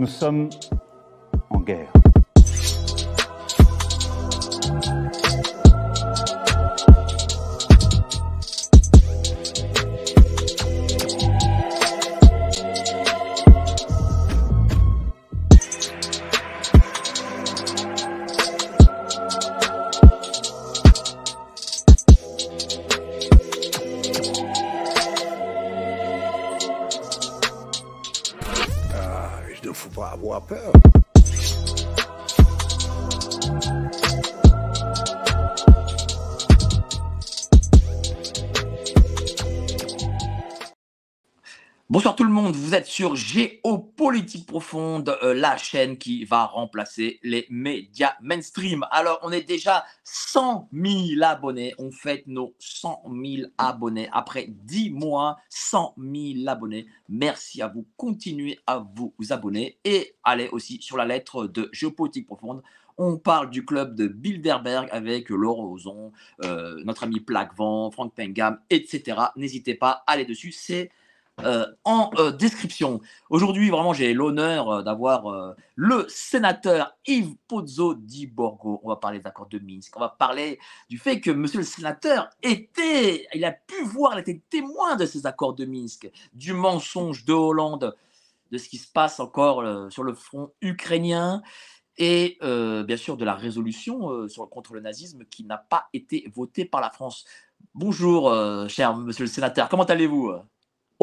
Nous sommes en guerre. vous êtes sur Géopolitique Profonde, euh, la chaîne qui va remplacer les médias mainstream. Alors, on est déjà 100 000 abonnés. On fête nos 100 000 abonnés. Après 10 mois, 100 000 abonnés. Merci à vous. Continuez à vous abonner et allez aussi sur la lettre de Géopolitique Profonde. On parle du club de Bilderberg avec Laure Ozon, euh, notre ami Plaquevent, Frank Pengam, etc. N'hésitez pas, à aller dessus. C'est euh, en euh, description. Aujourd'hui, vraiment, j'ai l'honneur euh, d'avoir le sénateur Yves Pozzo di Borgo. On va parler des accords de Minsk. On va parler du fait que monsieur le sénateur était, il a pu voir, il était témoin de ces accords de Minsk, du mensonge de Hollande, de ce qui se passe encore sur le front ukrainien et bien sûr de la résolution contre le nazisme qui n'a pas été votée par la France. Bonjour, cher monsieur le sénateur, comment allez-vous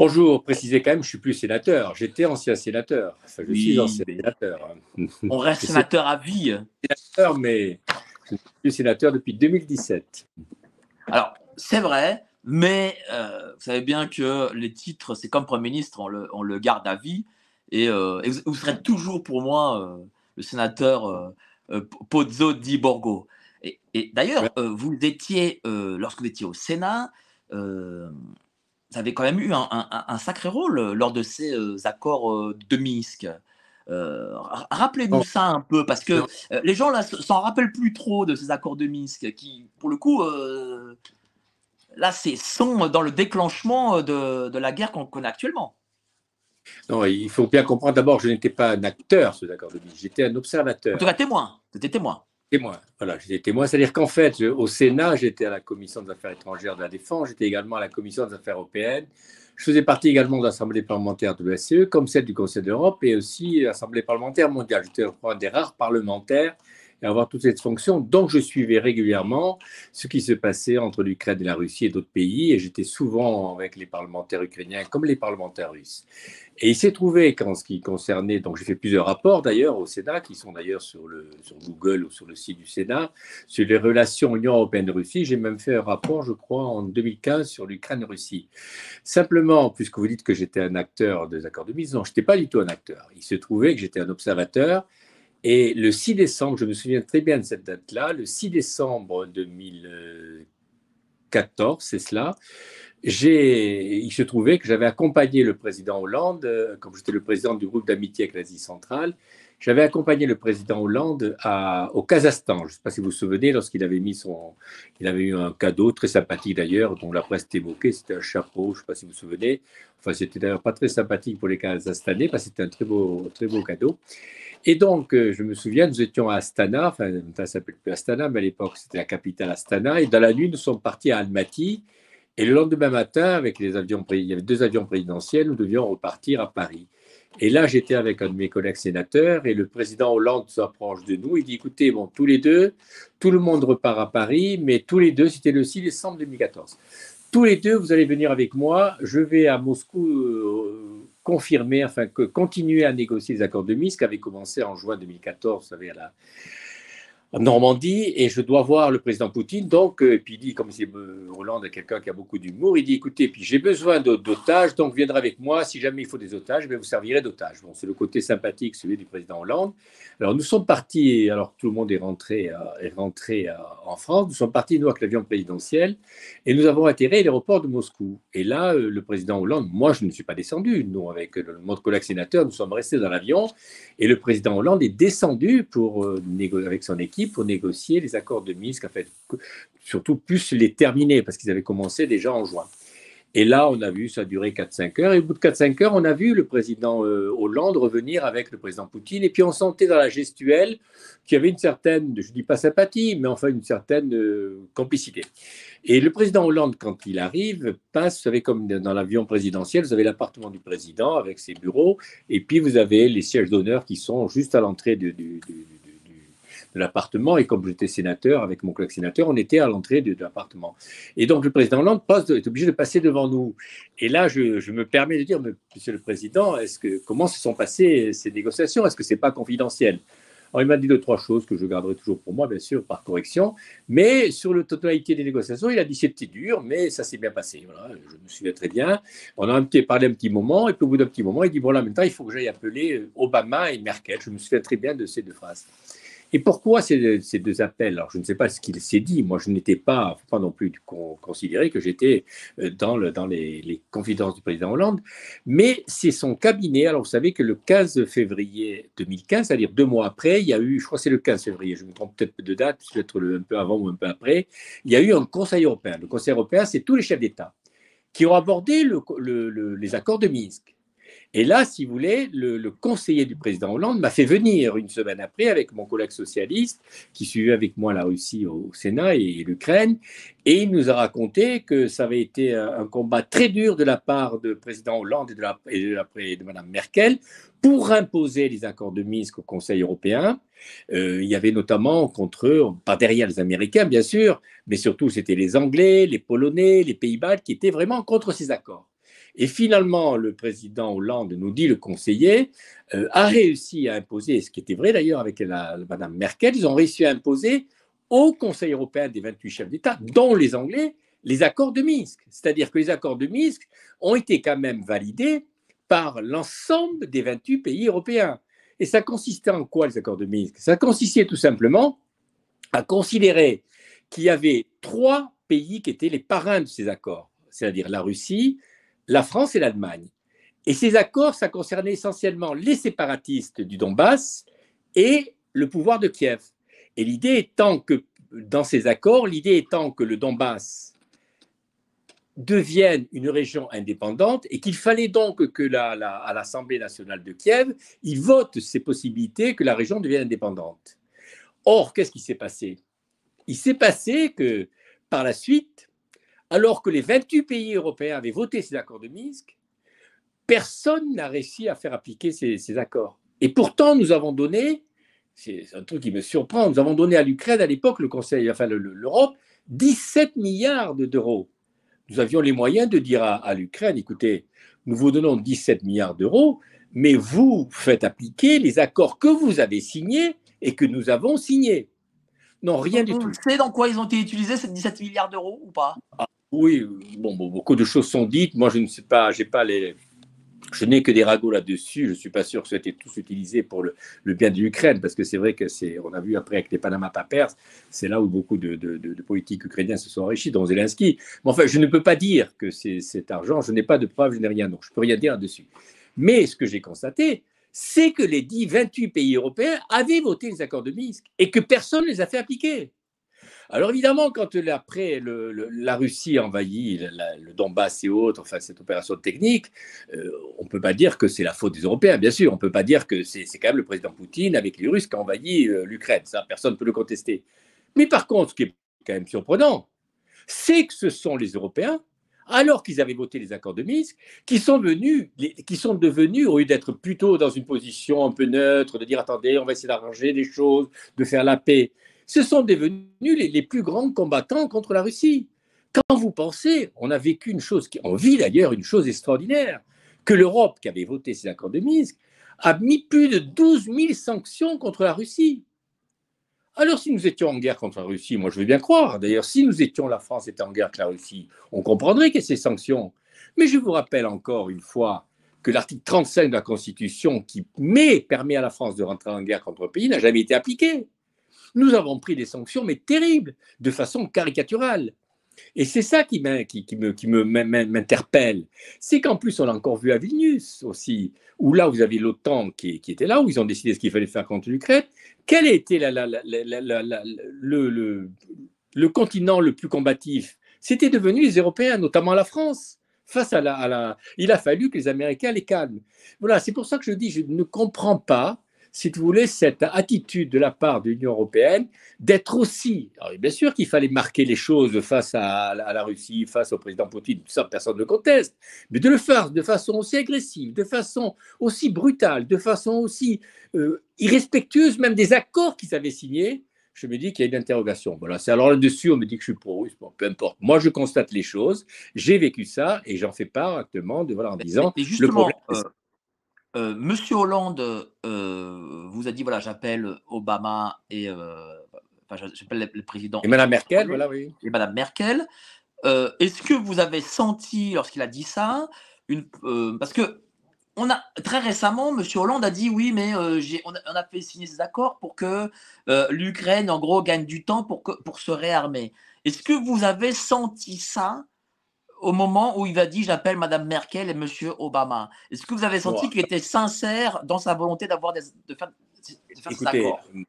Bonjour, précisez quand même, je suis plus sénateur. J'étais ancien sénateur. Enfin, je suis ancien sénateur. Hein. On reste sénateur à vie. Sénateur, mais je suis sénateur depuis 2017. Alors, c'est vrai, mais euh, vous savez bien que les titres, c'est comme Premier ministre, on le, garde à vie. Et, euh, vous, serez toujours pour moi euh, le sénateur Pozzo di Borgo. Et, d'ailleurs, vous vous étiez, lorsque vous étiez au Sénat, avait quand même eu un, sacré rôle euh, lors de ces euh, accords euh, de Minsk. rappelez-nous ça un peu, parce que les gens là s'en rappellent plus trop de ces accords de Minsk, qui, pour le coup, là, sont dans le déclenchement de, la guerre qu'on connaît actuellement. Non, il faut bien comprendre d'abord, je n'étais pas un acteur, ces accords de Minsk, j'étais un observateur. En tout cas, témoin, étais témoin témoin. Voilà, j'étais témoin. C'est-à-dire qu'en fait, au Sénat, j'étais à la commission des affaires étrangères de la défense, j'étais également à la commission des affaires européennes. Je faisais partie également de l'Assemblée parlementaire de l'OSCE, comme celle du Conseil d'Europe et aussi l'Assemblée parlementaire mondiale. J'étais un des rares parlementaires et avoir toute cette fonction. Donc, je suivais régulièrement ce qui se passait entre l'Ukraine et la Russie et d'autres pays, et j'étais souvent avec les parlementaires ukrainiens comme les parlementaires russes. Et il s'est trouvé qu'en ce qui concernait, donc j'ai fait plusieurs rapports d'ailleurs au Sénat, qui sont d'ailleurs sur, Google ou sur le site du Sénat, sur les relations Union européenne-Russie. J'ai même fait un rapport, je crois, en 2015 sur l'Ukraine-Russie. Simplement, puisque vous dites que j'étais un acteur des accords de mise, non, je n'étais pas du tout un acteur. Il se trouvait que j'étais un observateur et le 6 décembre, je me souviens très bien de cette date-là, le 6 décembre 2014, c'est cela, il se trouvait que j'avais accompagné le président Hollande, euh, comme j'étais le président du groupe d'amitié avec l'Asie centrale, j'avais accompagné le président Hollande à, au Kazakhstan. Je ne sais pas si vous vous souvenez, lorsqu'il avait mis son, il avait eu un cadeau très sympathique d'ailleurs, dont la presse évoquée, c'était un chapeau. Je ne sais pas si vous vous souvenez. Enfin, c'était d'ailleurs pas très sympathique pour les Kazakhstanais, parce que c'était un très beau, très beau cadeau. Et donc, euh, je me souviens, nous étions à Astana, enfin, ça ne s'appelle plus Astana, mais à l'époque, c'était la capitale Astana. Et dans la nuit, nous sommes partis à Almaty. Et le lendemain matin, avec les avions, il y avait deux avions présidentiels, nous devions repartir à Paris. Et là, j'étais avec un de mes collègues sénateurs et le président Hollande s'approche de nous. Il dit écoutez, bon, tous les deux, tout le monde repart à Paris, mais tous les deux, c'était le 6 décembre 2014. Tous les deux, vous allez venir avec moi. Je vais à Moscou euh, confirmer, enfin que continuer à négocier les accords de qui avait commencé en juin 2014, vous savez, à la, Normandie et je dois voir le président Poutine. Donc, euh, et puis il dit, comme si Hollande, quelqu'un qui a beaucoup d'humour, il dit écoutez, puis j'ai besoin d'otages, donc viendra avec moi. Si jamais il faut des otages, Mais ben, vous servirez d'otages. Bon, c'est le côté sympathique, celui du président Hollande. Alors, nous sommes partis, alors tout le monde est rentré, euh, est rentré euh, en France, nous sommes partis, nous, avec l'avion présidentiel, et nous avons atterri à l'aéroport de Moscou. Et là, le président Hollande, moi, je ne suis pas descendu. Nous, avec mon collègue sénateur, nous sommes restés dans l'avion, et le président Hollande est descendu pour, avec son équipe, pour négocier les accords de Minsk, fait, surtout plus les terminer, parce qu'ils avaient commencé déjà en juin. Et là, on a vu ça durer 4-5 heures. Et au bout de 4-5 heures, on a vu le président euh, Hollande revenir avec le président Poutine. Et puis, on sentait dans la gestuelle qu'il y avait une certaine, je ne dis pas sympathie, mais enfin une certaine euh, complicité. Et le président Hollande, quand il arrive, passe, vous savez, comme dans l'avion présidentiel, vous avez l'appartement du président avec ses bureaux. Et puis, vous avez les sièges d'honneur qui sont juste à l'entrée du, du, du de l'appartement. Et comme j'étais sénateur, avec mon collègue sénateur, on était à l'entrée de, l'appartement. Et donc, le président Hollande passe, est obligé de passer devant nous. Et là, je, me permets de dire, monsieur le président, est-ce que, comment se sont passées ces négociations Est-ce que ce n'est pas confidentiel alors, il m'a dit deux, trois choses que je garderai toujours pour moi, bien sûr, par correction. Mais sur la totalité des négociations, il a dit c'était dur, mais ça s'est bien passé. Voilà, je me souviens très bien. On a un petit, parlé un petit moment, et puis au bout d'un petit moment, il dit bon, là, maintenant, il faut que j'aille appeler euh, Obama et Merkel. Je me souviens très bien de ces deux phrases. Et pourquoi ces, deux appels Alors, je ne sais pas ce qu'il s'est dit. Moi, je n'étais pas, pas non plus considéré considérer que j'étais euh, dans, le, dans les, confidences du président Hollande, mais c'est son cabinet. Alors, vous savez que le 15 février 2015, c'est-à-dire deux mois après, il y a eu, je crois que c'est le 15 février, je me trompe peut-être de date, peut-être un peu avant ou un peu après, il y a eu un Conseil européen. Le Conseil européen, c'est tous les chefs d'État qui ont abordé les accords de Minsk et là, si vous voulez, le, conseiller du président Hollande m'a fait venir une semaine après avec mon collègue socialiste qui suivait avec moi la Russie au, Sénat et, l'Ukraine. Et il nous a raconté que ça avait été un, combat très dur de la part du président Hollande et de, la, de, Mme Merkel pour imposer les accords de Minsk au Conseil européen. Euh, il y avait notamment contre eux, pas derrière les Américains bien sûr, mais surtout c'était les Anglais, les Polonais, les Pays-Bas qui étaient vraiment contre ces accords. Et finalement, le président Hollande, nous dit le conseiller, euh, a réussi à imposer, ce qui était vrai d'ailleurs avec Mme Madame Merkel, ils ont réussi à imposer au Conseil européen des 28 chefs d'État, dont les Anglais, les accords de Minsk. C'est-à-dire que les accords de Minsk ont été quand même validés par l'ensemble des 28 pays européens. Et ça consistait en quoi les accords de Minsk Ça consistait tout simplement à considérer qu'il y avait trois pays qui étaient les parrains de ces accords, c'est-à-dire la Russie, la France et l'Allemagne. Et ces accords, ça concernait essentiellement les séparatistes du Donbass et le pouvoir de Kiev. Et l'idée étant que, dans ces accords, l'idée étant que le Donbass devienne une région indépendante et qu'il fallait donc que à l'Assemblée nationale de Kiev, il vote ces possibilités que la région devienne indépendante. Or, qu'est-ce qui s'est passé Il s'est passé que, par la suite, alors que les 28 pays européens avaient voté ces accords de Minsk, personne n'a réussi à faire appliquer ces, accords. Et pourtant, nous avons donné, c'est un truc qui me surprend, nous avons donné à l'Ukraine à l'époque, le Conseil, enfin l'Europe, 17 milliards d'euros. Nous avions les moyens de dire à, l'Ukraine, écoutez, nous vous donnons 17 milliards d'euros, mais vous faites appliquer les accords que vous avez signés et que nous avons signés. Non, rien du tout. Vous sait dans quoi ils ont été utilisés, ces 17 milliards d'euros ou pas oui, bon, bon, beaucoup de choses sont dites. Moi, je ne sais pas, j'ai pas les, je n'ai que des ragots là-dessus. Je ne suis pas sûr que ça ait été tous utilisé pour le, bien de l'Ukraine, parce que c'est vrai que c'est, on a vu après avec les Panama Papers, c'est là où beaucoup de, politiques ukrainiens se sont enrichis, dont Zelensky. Mais enfin, je ne peux pas dire que c'est cet argent. Je n'ai pas de preuves, je n'ai rien, donc je peux rien dire là-dessus. Mais ce que j'ai constaté, c'est que les 10, 28 pays européens avaient voté les accords de Minsk et que personne ne les a fait appliquer. Alors évidemment, quand après la Russie envahit envahi le Donbass et autres, enfin cette opération technique, euh, on ne peut pas dire que c'est la faute des Européens, bien sûr. On ne peut pas dire que c'est quand même le président Poutine avec les Russes qui a envahi euh, l'Ukraine. Ça, personne ne peut le contester. Mais par contre, ce qui est quand même surprenant, c'est que ce sont les Européens alors qu'ils avaient voté les accords de Minsk, qui sont venus, qui sont devenus, au lieu d'être plutôt dans une position un peu neutre, de dire attendez, on va essayer d'arranger les choses, de faire la paix, ce sont devenus les, plus grands combattants contre la Russie. Quand vous pensez, on a vécu une chose, on vit d'ailleurs une chose extraordinaire, que l'Europe, qui avait voté ces accords de Minsk, a mis plus de 12 000 sanctions contre la Russie. Alors si nous étions en guerre contre la Russie, moi je veux bien croire, d'ailleurs si nous étions, la France était en guerre contre la Russie, on comprendrait que ces sanctions. Mais je vous rappelle encore une fois que l'article 35 de la Constitution qui met, permet à la France de rentrer en guerre contre un pays n'a jamais été appliqué. Nous avons pris des sanctions, mais terribles, de façon caricaturale. Et c'est ça qui m'interpelle. C'est qu'en plus, on l'a encore vu à Vilnius aussi, où là, vous avez l'OTAN qui, était là, où ils ont décidé ce qu'il fallait faire contre l'Ukraine. Quel était été le, continent le plus combatif C'était devenu les Européens, notamment la France. Face à la, Il a fallu que les Américains les calment. Voilà, c'est pour ça que je dis, je ne comprends pas si vous voulez, cette attitude de la part de l'Union européenne d'être aussi. Alors, bien sûr qu'il fallait marquer les choses face à, la Russie, face au président Poutine, ça personne ne conteste, mais de le faire de façon aussi agressive, de façon aussi brutale, de façon aussi euh, irrespectueuse même des accords qu'ils avaient signés. Je me dis qu'il y a une interrogation. Voilà, c'est alors là-dessus, on me dit que je suis pro-russe. peu importe. Moi, je constate les choses, j'ai vécu ça et j'en fais part actuellement de, voilà, en disant le problème. Euh, Monsieur Hollande euh, vous a dit voilà, j'appelle Obama et euh, j'appelle le président. Et Madame Merkel, voilà, oui. Et Madame Merkel. Est-ce que vous avez senti lorsqu'il a dit ça une, parce que on a très récemment, Monsieur Hollande a dit oui, mais on a, on, a, fait signer ces accords pour que l'Ukraine, en gros, gagne du temps pour, pour se réarmer. Est-ce que vous avez senti ça au moment où il a dit j'appelle Madame Merkel et Monsieur Obama. Est-ce que vous avez senti qu'il était sincère dans sa volonté d'avoir des, de faire, de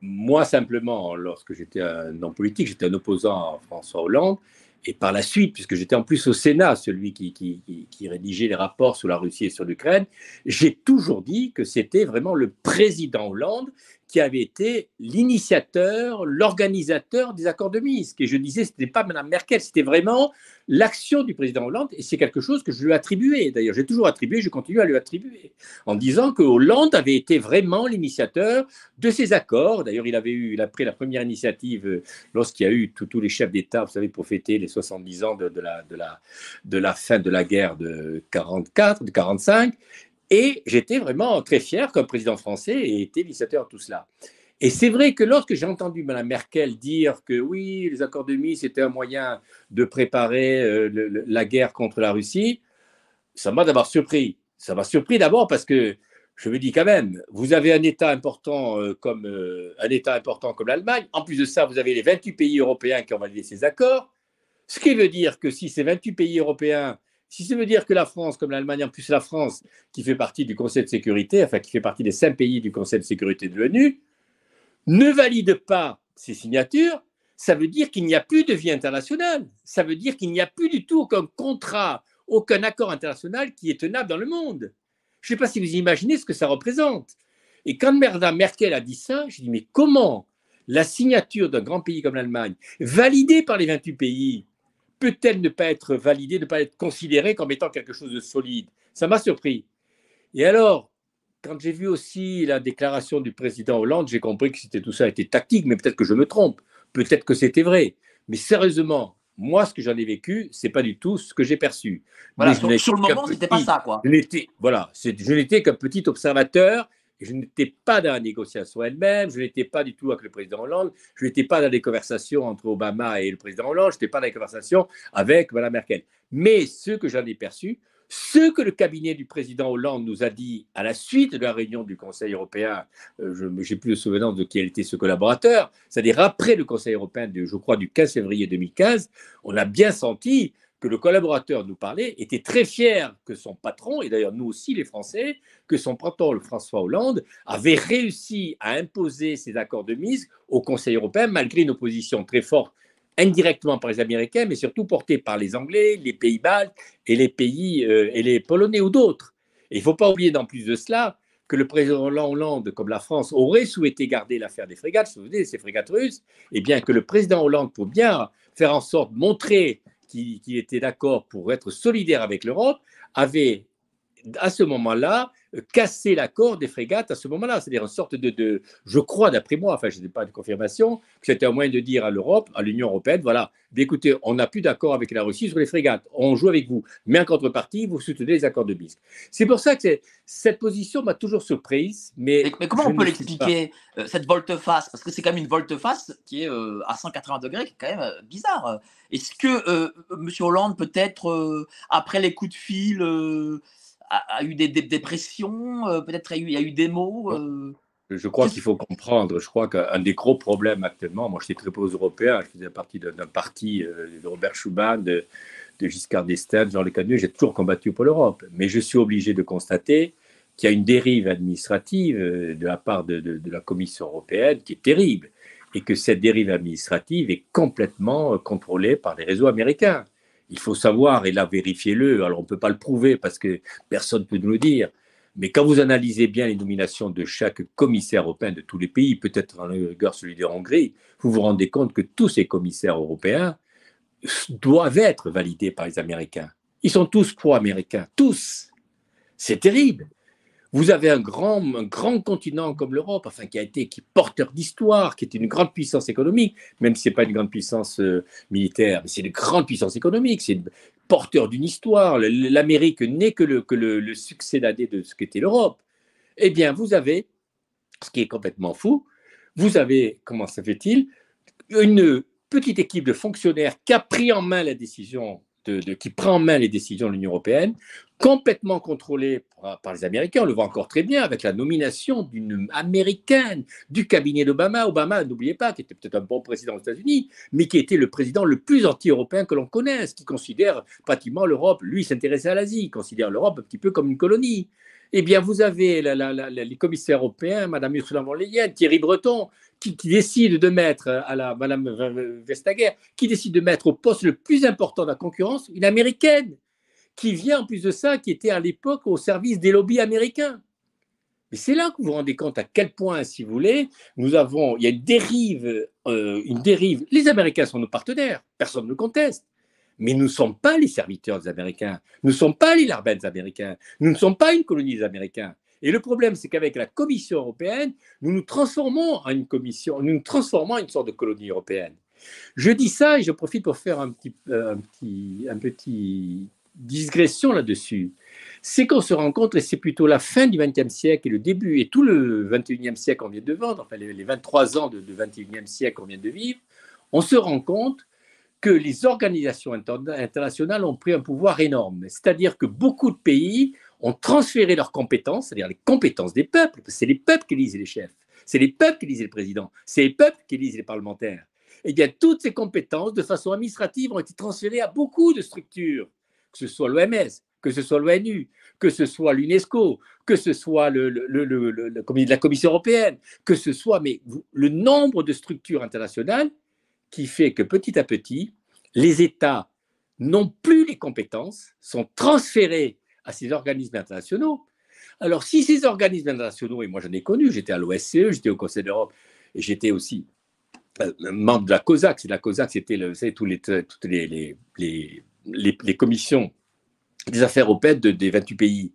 Moi, simplement, lorsque j'étais un homme politique, j'étais un opposant à François Hollande. Et par la suite, puisque j'étais en plus au Sénat, celui qui, qui rédigeait les rapports sur la Russie et sur l'Ukraine, j'ai toujours dit que c'était vraiment le président Hollande qui avait été l'initiateur, l'organisateur des accords de Minsk. Et je disais, ce n'était pas Mme Merkel, c'était vraiment l'action du président Hollande. Et c'est quelque chose que je lui attribuais. D'ailleurs, j'ai toujours attribué, je continue à lui attribuer, en disant que Hollande avait été vraiment l'initiateur de ces accords. D'ailleurs, il avait eu, il a pris la première initiative euh, lorsqu'il y a eu tous les chefs d'État, vous savez, pour fêter les 70 ans de, la, de, la, de la fin de la guerre de 44, de 45. Et j'étais vraiment très fier comme président français et été de tout cela. Et c'est vrai que lorsque j'ai entendu Mme Merkel dire que oui, les accords de Minsk étaient un moyen de préparer euh, la guerre contre la Russie, ça m'a d'abord surpris. Ça m'a surpris d'abord parce que je me dis quand même, vous avez un État important euh, comme euh, un État important comme l'Allemagne. En plus de ça, vous avez les 28 pays européens qui ont validé ces accords. Ce qui veut dire que si ces 28 pays européens si ça veut dire que la France, comme l'Allemagne, en plus la France, qui fait partie du Conseil de sécurité, enfin qui fait partie des cinq pays du Conseil de sécurité de l'ONU, ne valide pas ces signatures, ça veut dire qu'il n'y a plus de vie internationale. Ça veut dire qu'il n'y a plus du tout aucun contrat, aucun accord international qui est tenable dans le monde. Je ne sais pas si vous imaginez ce que ça représente. Et quand Merkel a dit ça, j'ai dit mais comment la signature d'un grand pays comme l'Allemagne, validée par les 28 pays, peut-elle ne pas être validée, ne pas être considérée comme étant quelque chose de solide Ça m'a surpris. Et alors, quand j'ai vu aussi la déclaration du président Hollande, j'ai compris que c'était tout ça était tactique, mais peut-être que je me trompe, peut-être que c'était vrai. Mais sérieusement, moi, ce que j'en ai vécu, c'est pas du tout ce que j'ai perçu. Voilà, sur, le moment, c'était pas ça, quoi. Je n'étais, voilà, je n'étais qu'un petit observateur je n'étais pas dans la négociation elle-même, je n'étais pas du tout avec le président Hollande, je n'étais pas dans les conversations entre Obama et le président Hollande, je n'étais pas dans les conversations avec Mme Merkel. Mais ce que j'en ai perçu, ce que le cabinet du président Hollande nous a dit à la suite de la réunion du Conseil européen, euh, je n'ai plus de souvenir de qui était ce collaborateur, c'est-à-dire après le Conseil européen, de, je crois, du 15 février 2015, on a bien senti que le collaborateur nous parlait, était très fier que son patron, et d'ailleurs nous aussi les Français, que son patron, le François Hollande, avait réussi à imposer ces accords de mise au Conseil européen, malgré une opposition très forte, indirectement par les Américains, mais surtout portée par les Anglais, les Pays-Baltes et les pays euh, et les Polonais ou d'autres. Et il ne faut pas oublier, en plus de cela, que le président Hollande, comme la France, aurait souhaité garder l'affaire des frégates, vous vous ces frégates russes, et eh bien que le président Hollande, pour bien faire en sorte, montrer qui, était d'accord pour être solidaire avec l'Europe avait à ce moment-là, euh, casser l'accord des frégates à ce moment-là. C'est-à-dire une sorte de, je crois d'après moi, enfin je n'ai pas de confirmation, que c'était un moyen de dire à l'Europe, à l'Union européenne, voilà, écoutez, on n'a plus d'accord avec la Russie sur les frégates, on joue avec vous, mais en contrepartie, vous soutenez les accords de Bisc. C'est pour ça que cette position m'a toujours surprise. Mais, mais, comment on peut l'expliquer, euh, cette volte-face Parce que c'est quand même une volte-face qui est euh, à 180 degrés, qui est quand même bizarre. Est-ce que M. Hollande, peut-être, après les coups de fil a, eu des, des dépressions, euh, peut-être il y a eu des mots. Euh, je crois qu'il faut comprendre. Je crois qu'un des gros problèmes actuellement, moi j'étais très pro-européen, je faisais partie d'un parti euh, de Robert Schuman, de, Giscard d'Estaing, Jean Le Camus, j'ai toujours combattu pour l'Europe. Mais je suis obligé de constater qu'il y a une dérive administrative de la part de la Commission européenne qui est terrible et que cette dérive administrative est complètement contrôlée par les réseaux américains il faut savoir, et là vérifiez-le, alors on ne peut pas le prouver parce que personne ne peut nous le dire, mais quand vous analysez bien les nominations de chaque commissaire européen de tous les pays, peut-être en rigueur celui de Hongrie, vous vous rendez compte que tous ces commissaires européens doivent être validés par les Américains. Ils sont tous pro-américains, tous. C'est terrible. Vous avez un grand, grand continent comme l'Europe, enfin qui a été qui est porteur d'histoire, qui est une grande puissance économique, même si ce n'est pas une grande puissance euh, militaire, mais c'est une grande puissance économique, c'est porteur d'une histoire. L'Amérique n'est que le, que le, de ce qu'était l'Europe. Eh bien, vous avez, ce qui est complètement fou, vous avez, comment ça fait-il, une petite équipe de fonctionnaires qui a pris en main la décision qui prend en main les décisions de l'Union européenne, complètement contrôlée par, les Américains. On le voit encore très bien avec la nomination d'une Américaine du cabinet d'Obama. Obama, n'oubliez pas, qui était peut-être un bon président des États-Unis, mais qui était le président le plus anti-européen que l'on connaisse, qui considère pratiquement l'Europe, lui s'intéressait à l'Asie, considère l'Europe un petit peu comme une colonie eh bien, vous avez les commissaires européens, Mme Ursula von Leyen, Thierry Breton, qui, décident décide de mettre, à la, Mme Vestager, qui décide de mettre au poste le plus important de la concurrence une américaine, qui vient en plus de ça, qui était à l'époque au service des lobbies américains. Mais c'est là que vous vous rendez compte à quel point, si vous voulez, nous avons, il y a une dérive, euh, une dérive. Les Américains sont nos partenaires, personne ne conteste. Mais nous ne sommes pas les serviteurs des Américains, nous ne sommes pas les larbins Américains, nous ne sommes pas une colonie des Américains. Et le problème, c'est qu'avec la Commission européenne, nous nous transformons en une commission, nous nous transformons en une sorte de colonie européenne. Je dis ça et je profite pour faire un petit, euh, un petit, un petit digression là-dessus. C'est qu'on se rencontre, et c'est plutôt la fin du XXe siècle et le début, et tout le XXIe siècle qu'on vient de vendre, enfin les, 23 ans de, XXIe siècle qu'on vient de vivre, on se rend compte que les organisations internationales ont pris un pouvoir énorme. C'est-à-dire que beaucoup de pays ont transféré leurs compétences, c'est-à-dire les compétences des peuples, que c'est les peuples qui lisent les chefs, c'est les peuples qui lisent les présidents, c'est les peuples qui lisent les parlementaires. Eh bien, toutes ces compétences, de façon administrative, ont été transférées à beaucoup de structures, que ce soit l'OMS, que ce soit l'ONU, que ce soit l'UNESCO, que ce soit le, le, la Commission européenne, que ce soit mais le nombre de structures internationales qui fait que petit à petit, les États n'ont plus les compétences, sont transférés à ces organismes internationaux. Alors, si ces organismes internationaux, et moi j'en ai connu, j'étais à l'OSCE, j'étais au Conseil d'Europe, et j'étais aussi euh, membre de la COSAC. La COSAC, c'était le, tous les, toutes les, commissions des affaires européennes de, des 28 pays.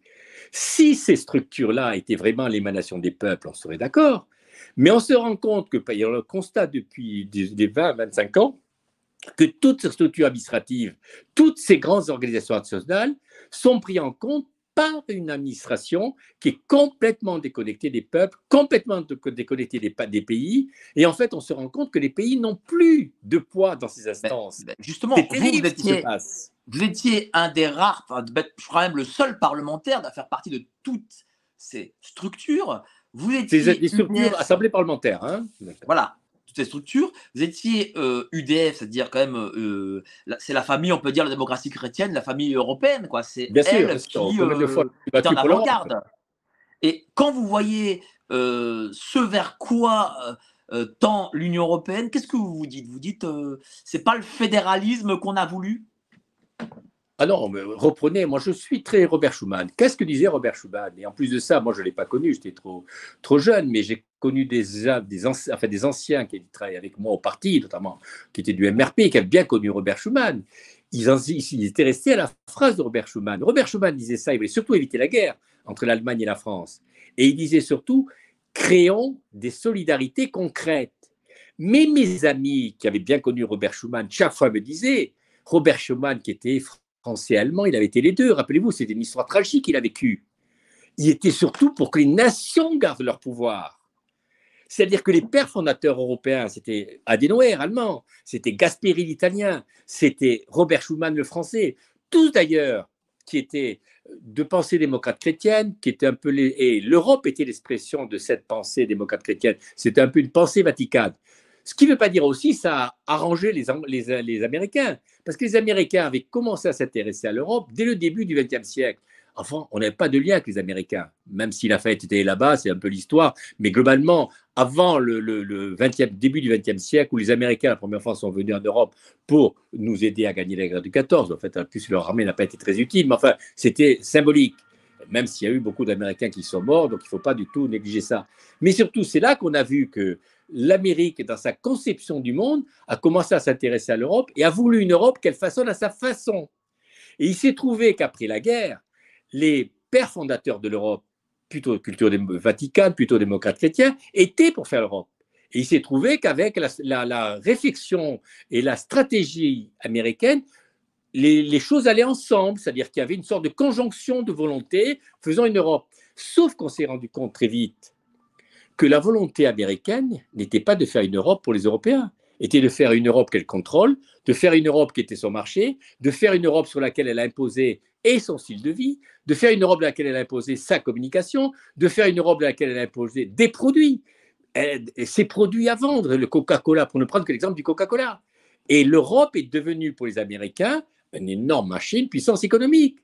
Si ces structures-là étaient vraiment l'émanation des peuples, on serait d'accord. Mais on se rend compte que, et on le constat depuis des 20-25 ans, que toutes ces structures administratives, toutes ces grandes organisations internationales sont prises en compte par une administration qui est complètement déconnectée des peuples, complètement déconnectée des, des pays. Et en fait, on se rend compte que les pays n'ont plus de poids dans ces ben, instances. Ben, justement, vous, étiez, un des rares, je crois même le seul parlementaire à faire partie de toutes ces structures. Vous étiez des, structures, assemblées parlementaires. Hein. voilà, structures. Vous étiez UDF, euh, c'est-à-dire quand même, euh, euh, c'est la famille, on peut dire, la démocratie chrétienne, la famille européenne, quoi. C'est qui garde Et quand vous voyez ce vers quoi tend l'Union européenne, qu'est-ce que vous vous dites Vous dites, c'est pas le fédéralisme qu'on a voulu ah non, reprenez, moi je suis très Robert Schumann. Qu'est-ce que disait Robert Schumann Et en plus de ça, moi je ne l'ai pas connu, j'étais trop, trop jeune, mais j'ai connu des, des, des anciens qui travaillaient avec moi au parti, notamment, qui étaient du MRP, qui avaient bien connu Robert Schumann. Ils, ils étaient restés à la phrase de Robert Schumann. Robert Schumann disait ça, il voulait surtout éviter la guerre entre l'Allemagne et la France. Et il disait surtout, créons des solidarités concrètes. Mais mes amis qui avaient bien connu Robert Schumann, chaque fois me disaient, Robert Schumann qui était français allemand, il avait été les deux. Rappelez-vous, c'était une histoire tragique qu'il a vécue. Il était surtout pour que les nations gardent leur pouvoir. C'est-à-dire que les pères fondateurs européens, c'était Adenauer, allemand, c'était Gasperi, l'italien, c'était Robert Schuman, le français, tous d'ailleurs qui étaient de pensée démocrate chrétienne, qui était un peu les... et l'Europe était l'expression de cette pensée démocrate chrétienne. C'était un peu une pensée vaticane. Ce qui ne veut pas dire aussi ça a arrangé les, Américains, parce que les Américains avaient commencé à s'intéresser à l'Europe dès le début du XXe siècle. Enfin, on n'avait pas de lien avec les Américains, même si la fête était là-bas, c'est un peu l'histoire. Mais globalement, avant le, 20e, début du XXe siècle, où les Américains, la première fois, sont venus en Europe pour nous aider à gagner la guerre du 14, en fait, en plus, leur armée n'a pas été très utile, mais enfin, c'était symbolique, même s'il y a eu beaucoup d'Américains qui sont morts, donc il ne faut pas du tout négliger ça. Mais surtout, c'est là qu'on a vu que l'Amérique, dans sa conception du monde, a commencé à s'intéresser à l'Europe et a voulu une Europe qu'elle façonne à sa façon. Et il s'est trouvé qu'après la guerre, les pères fondateurs de l'Europe, plutôt culture vaticane, plutôt démocrate chrétien, étaient pour faire l'Europe. Et il s'est trouvé qu'avec la, réflexion et la stratégie américaine, les, les choses allaient ensemble, c'est-à-dire qu'il y avait une sorte de conjonction de volonté faisant une Europe. Sauf qu'on s'est rendu compte très vite que la volonté américaine n'était pas de faire une Europe pour les Européens, était de faire une Europe qu'elle contrôle, de faire une Europe qui était son marché, de faire une Europe sur laquelle elle a imposé et son style de vie, de faire une Europe dans laquelle elle a imposé sa communication, de faire une Europe dans laquelle elle a imposé des produits, ses produits à vendre, le Coca-Cola, pour ne prendre que l'exemple du Coca-Cola. Et l'Europe est devenue pour les Américains une énorme machine, puissance économique.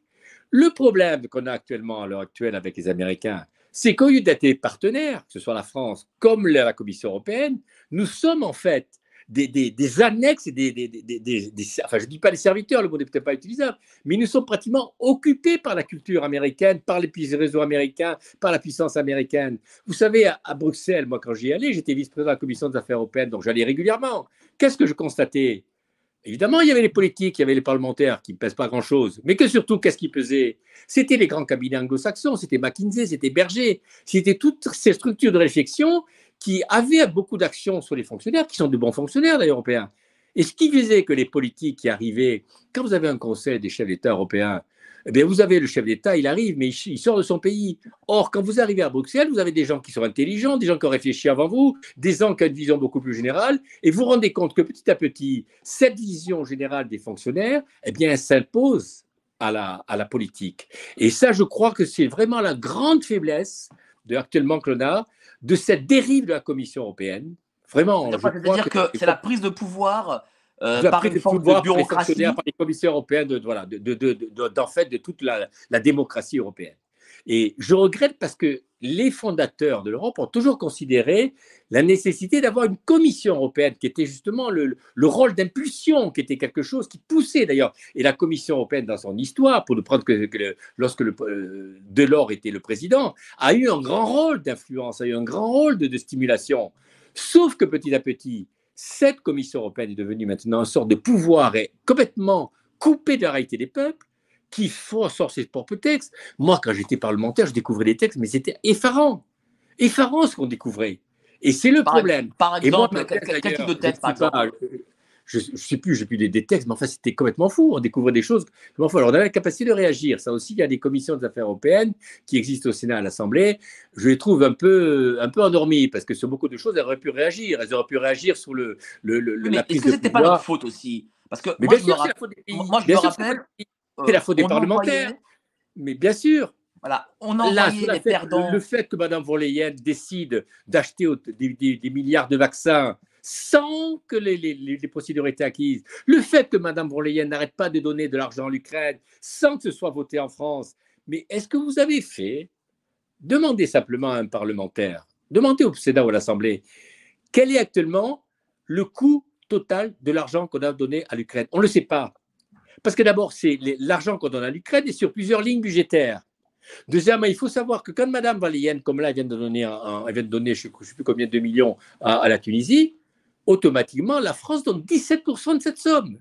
Le problème qu'on a actuellement à l'heure actuelle avec les Américains, c'est qu'au lieu d'être partenaires, que ce soit la France comme la Commission européenne, nous sommes en fait des, annexes des, Enfin, je ne dis pas des serviteurs, le mot n'est peut-être pas utilisable, mais nous sommes pratiquement occupés par la culture américaine, par les réseaux américains, par la puissance américaine. Vous savez, à, à Bruxelles, moi, quand j'y allais, j'étais vice-président de la Commission des affaires européennes, donc j'allais régulièrement. Qu'est-ce que je constatais Évidemment, il y avait les politiques, il y avait les parlementaires qui ne pèsent pas grand-chose, mais que surtout, qu'est-ce qui pesait C'était les grands cabinets anglo-saxons, c'était McKinsey, c'était Berger, c'était toutes ces structures de réflexion qui avaient beaucoup d'action sur les fonctionnaires, qui sont de bons fonctionnaires d'ailleurs européens. Et ce qui faisait que les politiques qui arrivaient, quand vous avez un conseil des chefs d'État européens, eh vous avez le chef d'État, il arrive, mais il, sort de son pays. Or, quand vous arrivez à Bruxelles, vous avez des gens qui sont intelligents, des gens qui ont réfléchi avant vous, des gens qui ont une vision beaucoup plus générale, et vous vous rendez compte que petit à petit, cette vision générale des fonctionnaires, eh bien, s'impose à la, à la politique. Et ça, je crois que c'est vraiment la grande faiblesse de actuellement que l'on a, de cette dérive de la Commission européenne. Vraiment, je crois que c'est la prise de pouvoir euh, par une forme de bureaucratie. Par les commissaires européens, de, voilà, de, de, fait, de toute la, la, démocratie européenne. Et je regrette parce que les fondateurs de l'Europe ont toujours considéré la nécessité d'avoir une commission européenne qui était justement le, le rôle d'impulsion, qui était quelque chose qui poussait d'ailleurs. Et la commission européenne dans son histoire, pour ne prendre que, lorsque euh, Delors était le président, a eu un grand rôle d'influence, a eu un grand rôle de stimulation. Sauf que petit à petit, cette Commission européenne est devenue maintenant une sorte de pouvoir complètement coupé de la réalité des peuples, qui font sortir ses propres textes. Moi, quand j'étais parlementaire, je découvrais des textes, mais c'était effarant. Effarant ce qu'on découvrait. Et c'est le problème. Par exemple, je ne sais plus, j'ai plus des, des, textes, mais enfin, c'était complètement fou. On découvrait des choses. Enfin, alors, on avait la capacité de réagir. Ça aussi, il y a des commissions des affaires européennes qui existent au Sénat, à l'Assemblée. Je les trouve un peu, un peu endormies parce que sur beaucoup de choses, elles auraient pu réagir. Elles auraient pu réagir sur le, le, mais Est-ce que ce pas leur faute aussi Parce que moi, je me rappelle, des... C'est la faute des parlementaires. Mais bien sûr. Voilà, on en les fait, Le fait que Mme von décide d'acheter des milliards de vaccins sans que les, procédures aient procédures acquises. Le fait que Mme von n'arrête pas de donner de l'argent à l'Ukraine sans que ce soit voté en France. Mais est-ce que vous avez fait Demandez simplement à un parlementaire, demandez au Sénat ou à l'Assemblée, quel est actuellement le coût total de l'argent qu'on a donné à l'Ukraine On ne le sait pas. Parce que d'abord, c'est l'argent qu'on donne à l'Ukraine est sur plusieurs lignes budgétaires. Deuxièmement, il faut savoir que quand Mme Valéenne, comme là, vient de donner, de donner je ne sais plus combien, de millions à la Tunisie, automatiquement, la France donne 17% de cette somme.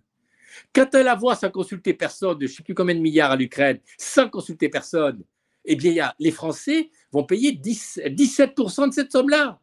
Quand elle la voix sans consulter personne, je ne sais plus combien de milliards à l'Ukraine, sans consulter personne, eh bien, les Français vont payer 17% de cette somme-là.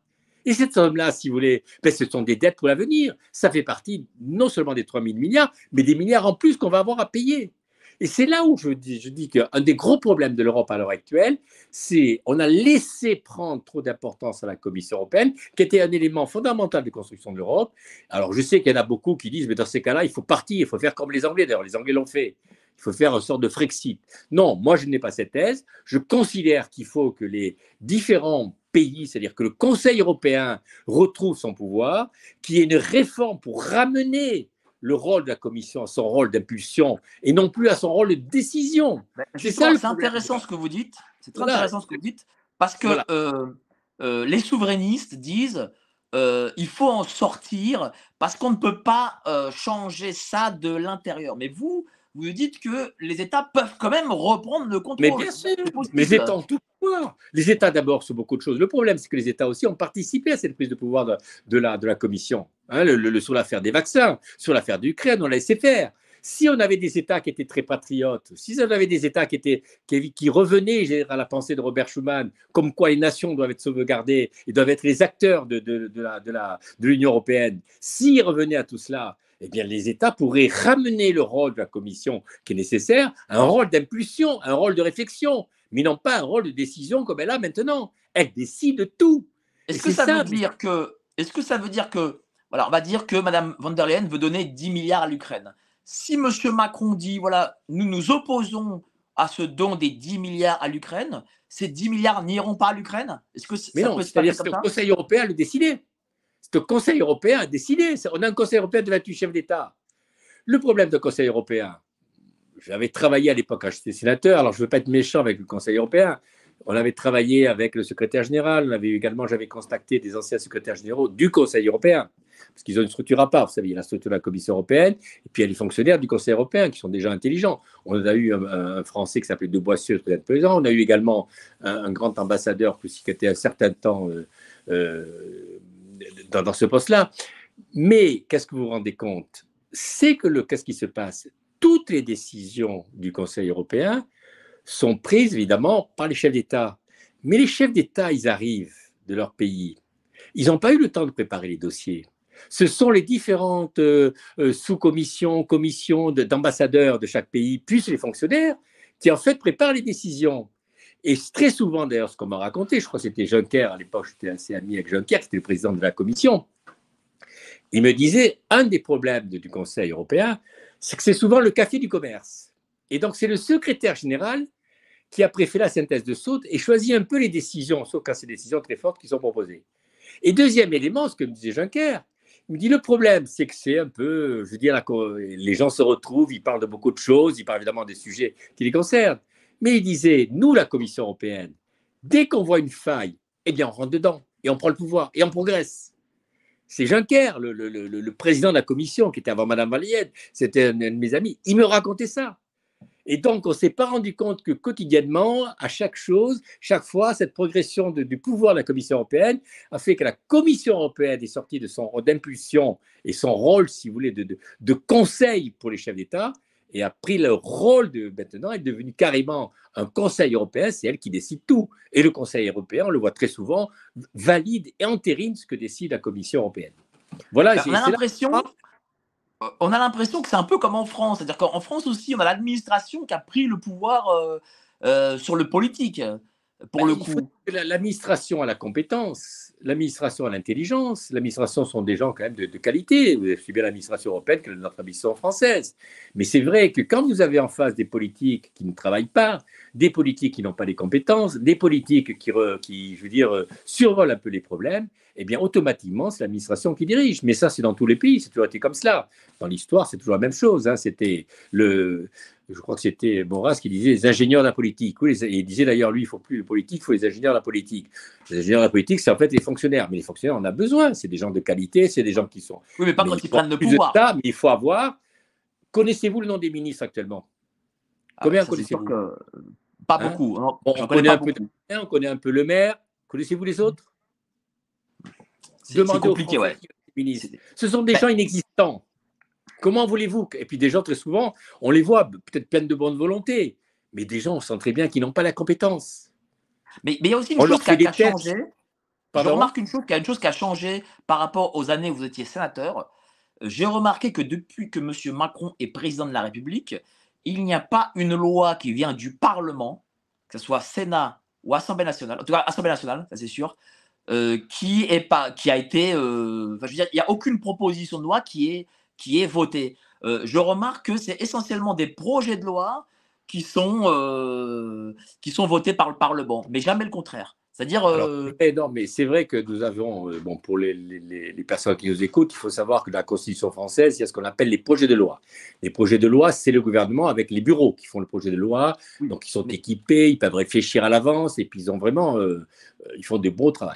Et cette somme-là, si vous voulez, ben, ce sont des dettes pour l'avenir. Ça fait partie non seulement des 3 000 milliards, mais des milliards en plus qu'on va avoir à payer. Et c'est là où je dis, je dis qu'un des gros problèmes de l'Europe à l'heure actuelle, c'est on a laissé prendre trop d'importance à la Commission européenne, qui était un élément fondamental de construction de l'Europe. Alors je sais qu'il y en a beaucoup qui disent, mais dans ces cas-là, il faut partir, il faut faire comme les Anglais. D'ailleurs, les Anglais l'ont fait. Il faut faire une sorte de Frexit. Non, moi je n'ai pas cette thèse. Je considère qu'il faut que les différents pays, c'est-à-dire que le Conseil européen retrouve son pouvoir, qu'il y ait une réforme pour ramener le rôle de la Commission à son rôle d'impulsion et non plus à son rôle de décision. C'est ça. C'est intéressant ce que vous dites. C'est très intéressant ce que vous dites parce que euh, euh, les souverainistes disent euh, il faut en sortir parce qu'on ne peut pas euh, changer ça de l'intérieur. Mais vous, vous dites que les États peuvent quand même reprendre le contrôle. Mais bien sûr, mais les États tout pouvoir. Les États d'abord sont beaucoup de choses. Le problème, c'est que les États aussi ont participé à cette prise de pouvoir de, la, de la Commission, hein, le, sur l'affaire des vaccins, sur l'affaire d'Ukraine, on l'a laissé faire. Si on avait des États qui étaient très patriotes, si on avait des États qui, étaient, qui, revenaient à la pensée de Robert Schuman, comme quoi les nations doivent être sauvegardées et doivent être les acteurs de, de, de l'Union européenne, s'ils revenaient à tout cela, eh bien, les États pourraient ramener le rôle de la Commission qui est nécessaire, un rôle d'impulsion, un rôle de réflexion, mais non pas un rôle de décision comme elle a maintenant. Elle décide tout. Est-ce que, ça, veut dire que, est que ça veut dire que, voilà, on va dire que Mme von der Leyen veut donner 10 milliards à l'Ukraine. Si M. Macron dit, voilà, nous nous opposons à ce don des 10 milliards à l'Ukraine, ces 10 milliards n'iront pas à l'Ukraine Est-ce que le Conseil européen le décider le Conseil européen a décidé. On a un Conseil européen de 28 chefs d'État. Le problème du Conseil européen, j'avais travaillé à l'époque quand hein, j'étais sénateur, alors je ne veux pas être méchant avec le Conseil européen. On avait travaillé avec le secrétaire général, on avait également, j'avais contacté des anciens secrétaires généraux du Conseil européen, parce qu'ils ont une structure à part, vous savez, il y a la structure de la Commission européenne, et puis il y a les fonctionnaires du Conseil européen qui sont déjà intelligents. On a eu un, Français qui s'appelait De peut-être présent. on a eu également un, grand ambassadeur qui était un certain temps euh, euh, dans, ce poste-là. Mais qu'est-ce que vous vous rendez compte C'est que le, qu'est-ce qui se passe Toutes les décisions du Conseil européen sont prises évidemment par les chefs d'État. Mais les chefs d'État, ils arrivent de leur pays. Ils n'ont pas eu le temps de préparer les dossiers. Ce sont les différentes euh, euh, sous-commissions, commissions d'ambassadeurs de, de chaque pays, plus les fonctionnaires, qui en fait préparent les décisions. Et très souvent, d'ailleurs, ce qu'on m'a raconté, je crois que c'était Juncker, à l'époque j'étais assez ami avec Juncker, c'était le président de la Commission, il me disait, un des problèmes du Conseil européen, c'est que c'est souvent le café du commerce. Et donc, c'est le secrétaire général qui, a préféré la synthèse de saute et choisit un peu les décisions, sauf quand c'est des décisions très fortes qui sont proposées. Et deuxième élément, ce que me disait Juncker, il me dit le problème, c'est que c'est un peu, je veux dire, les gens se retrouvent, ils parlent de beaucoup de choses, ils parlent évidemment des sujets qui les concernent, mais il disait, nous, la Commission européenne, dès qu'on voit une faille, eh bien, on rentre dedans et on prend le pouvoir et on progresse. C'est Juncker, le, le, président de la Commission, qui était avant Madame Valiette, c'était un, de mes amis. Il me racontait ça. Et donc, on ne s'est pas rendu compte que quotidiennement, à chaque chose, chaque fois, cette progression du pouvoir de la Commission européenne a fait que la Commission européenne est sortie de son d'impulsion et son rôle, si vous voulez, de conseil pour les chefs d'État et a pris le rôle de maintenant, est devenue carrément un Conseil européen, c'est elle qui décide tout. Et le Conseil européen, on le voit très souvent, valide et entérine ce que décide la Commission européenne. Voilà, bah, on a l'impression. Ah. On a l'impression que c'est un peu comme en France, c'est-à-dire qu'en France aussi, on a l'administration qui a pris le pouvoir euh, euh, sur le politique, pour bah, le coup. L'administration a la compétence, l'administration à l'intelligence. L'administration sont des gens quand même de, qualité. Vous avez bien l'administration européenne que notre administration française. Mais c'est vrai que quand vous avez en face des politiques qui ne travaillent pas, des politiques qui n'ont pas les compétences, des politiques qui, je veux dire, euh, survolent un peu les problèmes, eh bien, automatiquement, c'est l'administration qui dirige. Mais ça, c'est dans tous les pays, c'est toujours été comme cela. Dans l'histoire, c'est toujours la même chose. Hein. C'était le, je crois que c'était Boras qui disait les ingénieurs de la politique. il disait d'ailleurs, lui, il ne faut plus les politiques, il faut les ingénieurs de la politique. Les ingénieurs de la politique, c'est en fait les fonctionnaires. Mais les fonctionnaires, on a besoin. C'est des gens de qualité, c'est des gens qui sont. Oui, mais pas quand ils prennent le pouvoir. mais il faut avoir. Connaissez-vous le nom des ministres actuellement ah, Combien connaissez-vous pas beaucoup. on, connaît un peu le maire. Connaissez-vous les autres C'est compliqué, ouais. Ce sont des ben gens inexistants. Comment voulez-vous Et puis des gens, très souvent, on les voit peut-être pleines de bonne volonté, mais des gens, on sent très bien qu'ils n'ont pas la compétence. Mais, il y a aussi une chose qui a, changé. je remarque une chose, y une chose qui a changé par rapport aux années où vous étiez sénateur. J'ai remarqué que depuis que M. Macron est président de la République, il n'y a pas une loi qui vient du Parlement, que ce soit Sénat ou Assemblée nationale, en tout cas Assemblée nationale, ça c'est sûr, euh, qui, est pas, qui a été. Euh, il n'y a aucune proposition de loi qui est, qui est votée. Euh, je remarque que c'est essentiellement des projets de loi qui sont, qui sont votés par le Parlement, mais jamais le contraire. C'est-à-dire. Euh, non, mais c'est vrai que nous avons, euh, bon, pour les, les, les, personnes qui nous écoutent, il faut savoir que dans la Constitution française, il y a ce qu'on appelle les projets de loi. Les projets de loi, c'est le gouvernement avec les bureaux qui font le projet de loi. Donc, ils sont équipés, ils peuvent réfléchir à l'avance et puis ils ont vraiment. Euh, ils font des beaux travaux.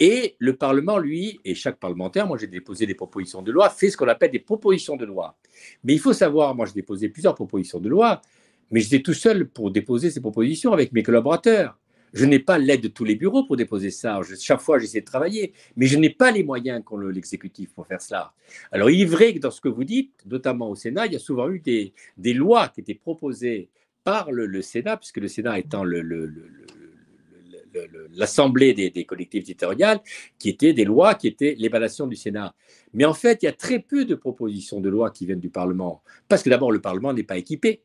Et le Parlement, lui, et chaque parlementaire, moi j'ai déposé des propositions de loi, fait ce qu'on appelle des propositions de loi. Mais il faut savoir, moi j'ai déposé plusieurs propositions de loi, mais j'étais tout seul pour déposer ces propositions avec mes collaborateurs. Je n'ai pas l'aide de tous les bureaux pour déposer ça. chaque fois, j'essaie de travailler, mais je n'ai pas les moyens qu'ont l'exécutif pour faire cela. Alors, il est vrai que dans ce que vous dites, notamment au Sénat, il y a souvent eu des, lois qui étaient proposées par le, Sénat, puisque le Sénat étant l'Assemblée des, collectifs collectivités qui étaient des lois qui étaient l'évaluation du Sénat. Mais en fait, il y a très peu de propositions de lois qui viennent du Parlement, parce que d'abord, le Parlement n'est pas équipé.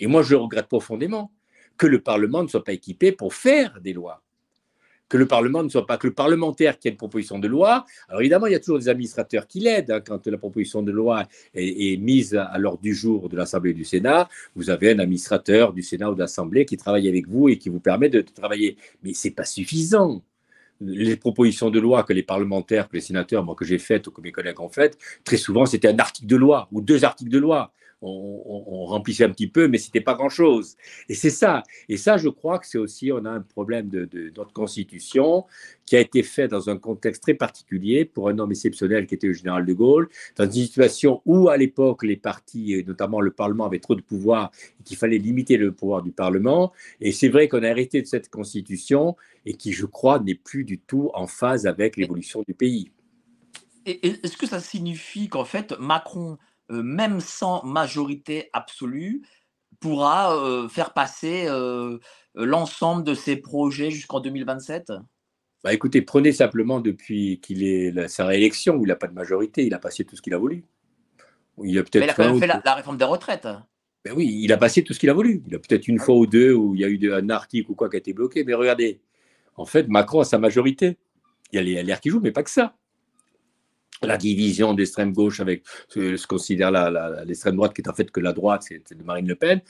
Et moi, je regrette profondément que le Parlement ne soit pas équipé pour faire des lois. Que le Parlement ne soit pas, que le parlementaire qui a une proposition de loi, alors évidemment, il y a toujours des administrateurs qui l'aident. Hein, quand la proposition de loi est, mise à l'ordre du jour de l'Assemblée et du Sénat, vous avez un administrateur du Sénat ou de l'Assemblée qui travaille avec vous et qui vous permet de, de travailler. Mais ce n'est pas suffisant les propositions de loi que les parlementaires, que les sénateurs, moi que j'ai faites ou que mes collègues ont faites, très souvent c'était un article de loi ou deux articles de loi on, remplissait un petit peu, mais c'était pas grand-chose. Et c'est ça. Et ça, je crois que c'est aussi, on a un problème de, notre constitution qui a été fait dans un contexte très particulier pour un homme exceptionnel qui était le général de Gaulle, dans une situation où, à l'époque, les partis, et notamment le Parlement, avaient trop de pouvoir et qu'il fallait limiter le pouvoir du Parlement. Et c'est vrai qu'on a hérité de cette constitution et qui, je crois, n'est plus du tout en phase avec l'évolution du pays. Est-ce que ça signifie qu'en fait, Macron euh, même sans majorité absolue, pourra euh, faire passer euh, l'ensemble de ses projets jusqu'en 2027 bah Écoutez, prenez simplement depuis qu'il est sa réélection où il n'a pas de majorité, il a passé tout ce qu'il a voulu. Il a peut-être. quand même fait la, réforme des retraites. Ben oui, il a passé tout ce qu'il a voulu. Il a peut-être une fois ou deux où il y a eu un article ou quoi qui a été bloqué. Mais regardez, en fait, Macron a sa majorité. Il y a l'air qui joue, mais pas que ça la division d'extrême gauche avec ce, qu'on considère l'extrême droite, qui est en fait que la droite, c'est Marine Le Pen.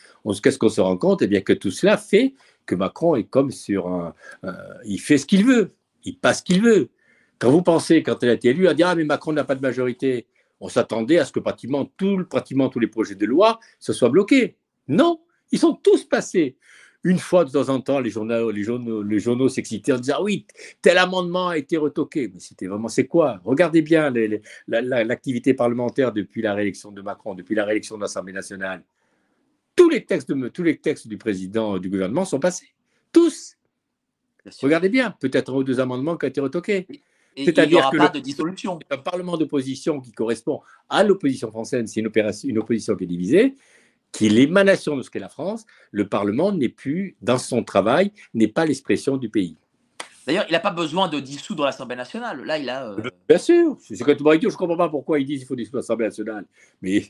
Qu'est-ce qu'on se rend compte Eh bien que tout cela fait que Macron est comme sur un... il fait ce qu'il veut, il passe ce qu'il veut. Quand vous pensez, quand elle a été élue, à dire Ah, mais Macron n'a pas de majorité, on s'attendait à ce que pratiquement, pratiquement tous les projets de loi se soient bloqués. Non, ils sont tous passés. Une fois de temps en temps, les journaux, les journaux, les journaux s'excitaient en disant ah oui, tel amendement a été retoqué. Mais c'était vraiment c'est quoi Regardez bien l'activité parlementaire depuis la réélection de Macron, depuis la réélection de l'Assemblée nationale. Tous les textes de, tous les textes du président du gouvernement sont passés, tous. Regardez bien, peut-être un ou deux amendements qui ont été retoqués. C'est-à-dire pas de dissolution. un parlement d'opposition qui correspond à l'opposition française, c'est une opposition qui est divisée qui est l'émanation de ce qu'est la France, le Parlement n'est plus, dans son travail, n'est pas l'expression du pays. D'ailleurs, il n'a pas besoin de dissoudre l'Assemblée nationale. Là, il a. Euh, Bien sûr, c'est complètement idiot. Je ne comprends pas pourquoi ils disent qu'il faut dissoudre l'Assemblée nationale. Mais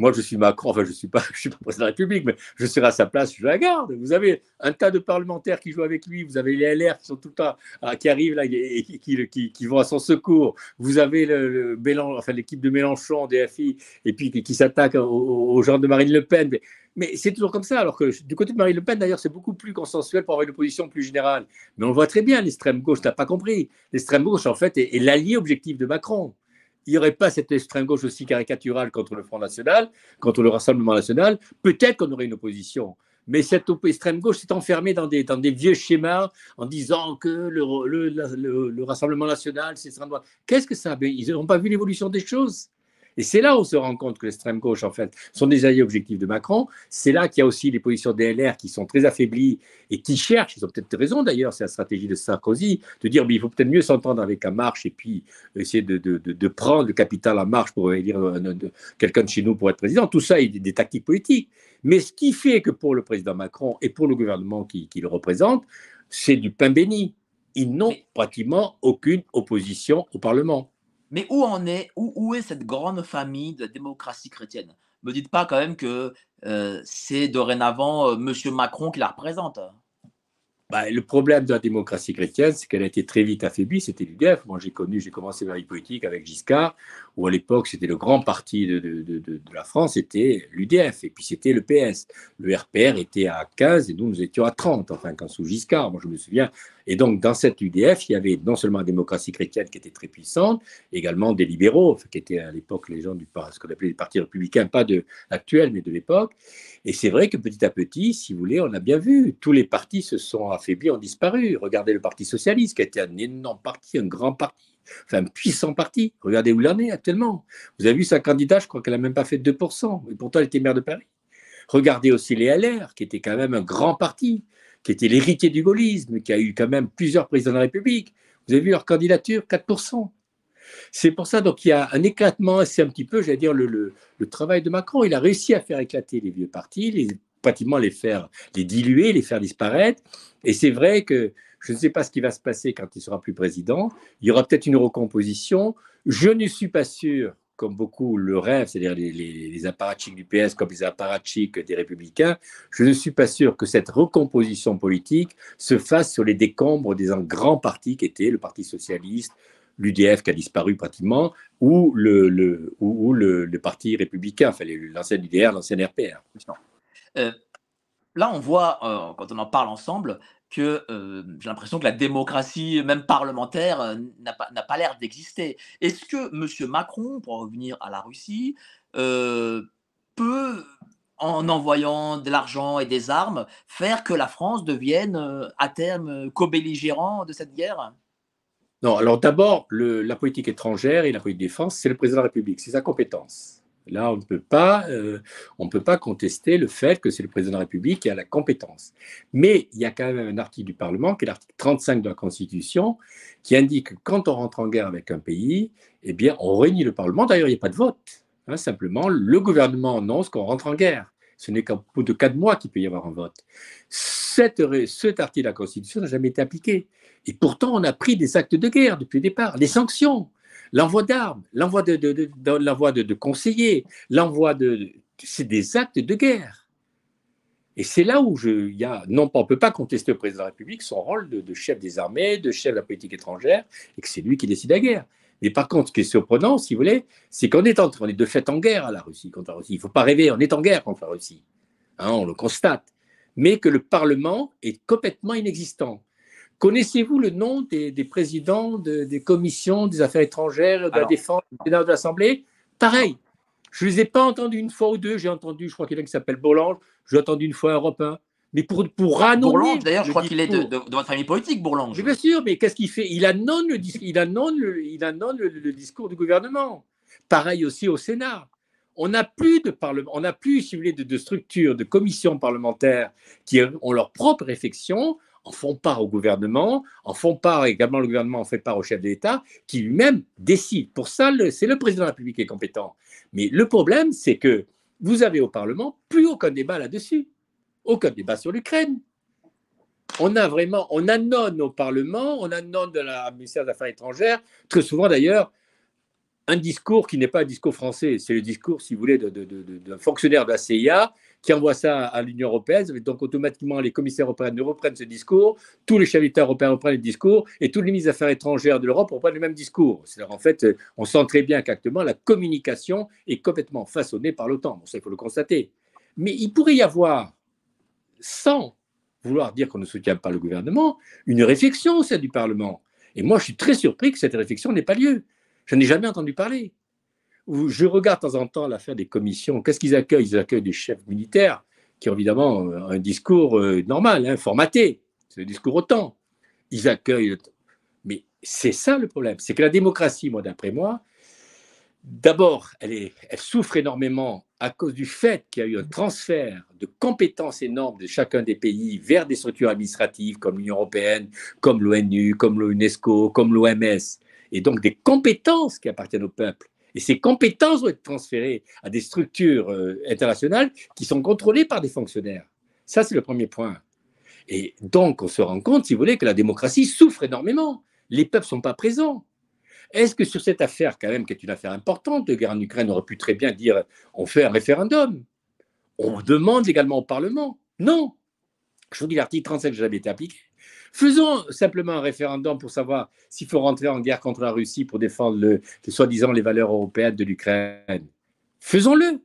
moi, je suis Macron, enfin, je ne suis, pas, je suis pas président de la République, mais je serai à sa place, je la garde. Vous avez un tas de parlementaires qui jouent avec lui, vous avez les LR qui sont tout le temps, ah, qui arrivent là et qui, qui, vont à son secours, vous avez le, enfin, l'équipe de Mélenchon, DFI et puis qui, s'attaque aux, genre gens de Marine Le Pen. Mais, c'est toujours comme ça, alors que du côté de Marine Le Pen, d'ailleurs, c'est beaucoup plus consensuel pour avoir une opposition plus générale. Mais on voit très bien, l'extrême gauche n'a pas compris. L'extrême gauche, en fait, est l'allié objectif de Macron il n'y aurait pas cette extrême gauche aussi caricaturale contre le Front National, contre le Rassemblement National, peut-être qu'on aurait une opposition. Mais cette extrême gauche s'est enfermée dans des, dans des vieux schémas en disant que le, Rassemblement National, c'est extrême droite. Qu'est-ce que ça Ils n'ont pas vu l'évolution des choses. Et c'est là où on se rend compte que l'extrême gauche, en fait, sont des alliés objectifs de Macron. C'est là qu'il y a aussi les positions DLR qui sont très affaiblies et qui cherchent, ils ont peut-être raison d'ailleurs, c'est la stratégie de Sarkozy, de dire mais il faut peut-être mieux s'entendre avec la marche et puis essayer de, prendre le capital à marche pour élire euh, quelqu'un de chez nous pour être président. Tout ça, il y des tactiques politiques. Mais ce qui fait que pour le président Macron et pour le gouvernement qui, qui le représente, c'est du pain béni. Ils n'ont pratiquement aucune opposition au Parlement. Mais où en est, où, où est cette grande famille de la démocratie chrétienne Me dites pas quand même que euh, c'est dorénavant M. Euh, Monsieur Macron qui la représente. Bah, le problème de la démocratie chrétienne, c'est qu'elle a été très vite affaiblie. C'était l'UDF. Moi, j'ai connu, j'ai commencé ma vie politique avec Giscard, où à l'époque, c'était le grand parti de, de, de, la France, c'était l'UDF. Et puis, c'était le PS. Le RPR était à 15 et nous, nous étions à 30, enfin, quand sous Giscard. Moi, je me souviens, et donc, dans cette UDF, il y avait non seulement la démocratie chrétienne qui était très puissante, également des libéraux, qui étaient à l'époque les gens du ce qu'on appelait les partis républicains, pas de l'actuel, mais de l'époque. Et c'est vrai que petit à petit, si vous voulez, on a bien vu, tous les partis se sont affaiblis, ont disparu. Regardez le Parti socialiste, qui était un énorme parti, un grand parti enfin un puissant parti. Regardez où il en est actuellement. Vous avez vu sa candidature, je crois qu'elle n'a même pas fait 2%, et pourtant elle était maire de Paris. Regardez aussi les LR, qui étaient quand même un grand parti qui était l'héritier du gaullisme, qui a eu quand même plusieurs présidents de la République. Vous avez vu leur candidature, 4%. C'est pour ça donc il y a un éclatement, c'est un petit peu, j'allais dire, le, travail de Macron. Il a réussi à faire éclater les vieux partis, les, pratiquement les faire, les diluer, les faire disparaître. Et c'est vrai que je ne sais pas ce qui va se passer quand il sera plus président. Il y aura peut-être une recomposition. Je ne suis pas sûr comme beaucoup le rêvent, c'est-à-dire les, les, apparatchiks du PS comme les apparatchiks des Républicains, je ne suis pas sûr que cette recomposition politique se fasse sur les décombres des grands partis qui étaient le Parti socialiste, l'UDF qui a disparu pratiquement, ou le, ou, le, Parti républicain, enfin, l'ancienne UDR, l'ancienne RPR. Euh, là, on voit, euh, quand on en parle ensemble, que euh, j'ai l'impression que la démocratie, même parlementaire, euh, n'a pas, l'air d'exister. Est-ce que M. Macron, pour revenir à la Russie, euh, peut, en envoyant de l'argent et des armes, faire que la France devienne à terme co-belligérant de cette guerre Non, alors d'abord, la politique étrangère et la politique de défense, c'est le président de la République, c'est sa compétence. Là, on ne peut pas, euh, on peut pas contester le fait que c'est le président de la République qui a la compétence. Mais il y a quand même un article du Parlement, qui est l'article 35 de la Constitution, qui indique que quand on rentre en guerre avec un pays, eh bien, on réunit le Parlement. D'ailleurs, il n'y a pas de vote. Hein, simplement, le gouvernement annonce qu'on rentre en guerre. Ce n'est qu'au bout de quatre mois qu'il peut y avoir un vote. cet article de la Constitution n'a jamais été appliqué. Et pourtant, on a pris des actes de guerre depuis le départ, des sanctions. L'envoi d'armes, l'envoi de, de, de, de, conseillers, l'envoi de. C'est des actes de guerre. Et c'est là où je, y a, non, on ne peut pas contester au président de la République son rôle de, chef des armées, de chef de la politique étrangère, et que c'est lui qui décide la guerre. Mais par contre, ce qui est surprenant, si vous voulez, c'est qu'on est, en, on est de fait en guerre à la Russie, contre la Il ne faut pas rêver, on est en guerre contre la Russie. Hein, on le constate. Mais que le Parlement est complètement inexistant. Connaissez-vous le nom des, présidents des commissions des affaires étrangères, de la défense, de l'Assemblée Pareil, je ne les ai pas entendus une fois ou deux. J'ai entendu, je crois, qu'il y en a qui s'appelle Bourlange. J'ai entendu une fois un européen. Mais pour, pour annoncer. Bourlange, d'ailleurs, je crois qu'il est de, votre famille politique, Bourlange. bien sûr, mais qu'est-ce qu'il fait Il annonce, le, il annonce le, discours du gouvernement. Pareil aussi au Sénat. On n'a plus de parlement, on plus, de, de structures, de commissions parlementaires qui ont leur propre réflexion en font part au gouvernement, en font part également, le gouvernement en fait part au chef de l'État, qui lui-même décide. Pour ça, c'est le président de la République qui est compétent. Mais le problème, c'est que vous avez au Parlement plus aucun débat là-dessus, aucun débat sur l'Ukraine. On a vraiment, on annonce au Parlement, on annonce de la ministère des Affaires étrangères, très souvent d'ailleurs, un discours qui n'est pas un discours français, c'est le discours, si vous voulez, d'un fonctionnaire de la CIA qui envoie ça à l'Union européenne. Donc automatiquement, les commissaires européens reprennent ce discours, tous les chefs d'État européens reprennent le discours, et toutes les ministres des Affaires étrangères de l'Europe reprennent le même discours. cest en fait, on sent très bien qu'actuellement, la communication est complètement façonnée par l'OTAN. Bon, ça, il faut le constater. Mais il pourrait y avoir, sans vouloir dire qu'on ne soutient pas le gouvernement, une réflexion au sein du Parlement. Et moi, je suis très surpris que cette réflexion n'ait pas lieu. Je n'ai jamais entendu parler je regarde de temps en temps l'affaire des commissions. Qu'est-ce qu'ils accueillent Ils accueillent des chefs militaires qui ont évidemment euh, un discours euh, normal, hein, formaté. C'est le discours autant. Ils accueillent. Mais c'est ça le problème. C'est que la démocratie, moi, d'après moi, d'abord, elle souffre énormément à cause du fait qu'il y a eu un transfert de compétences énormes de chacun des pays vers des structures administratives comme l'Union européenne, comme l'ONU, comme l'UNESCO, comme l'OMS, et donc des compétences qui appartiennent au peuple et ces compétences doivent être transférées à des structures euh, internationales qui sont contrôlées par des fonctionnaires. Ça, c'est le premier point. Et donc, on se rend compte, si vous voulez, que la démocratie souffre énormément. Les peuples ne sont pas présents. Est-ce que sur cette affaire, quand même, qui est une affaire importante de guerre en Ukraine, on aurait pu très bien dire on fait un référendum On demande également au Parlement Non Je vous dis, l'article 37 n'a jamais été appliqué. Faisons simplement un référendum pour savoir s'il faut rentrer en guerre contre la Russie pour défendre le, soi-disant les valeurs européennes de l'Ukraine. Faisons-le.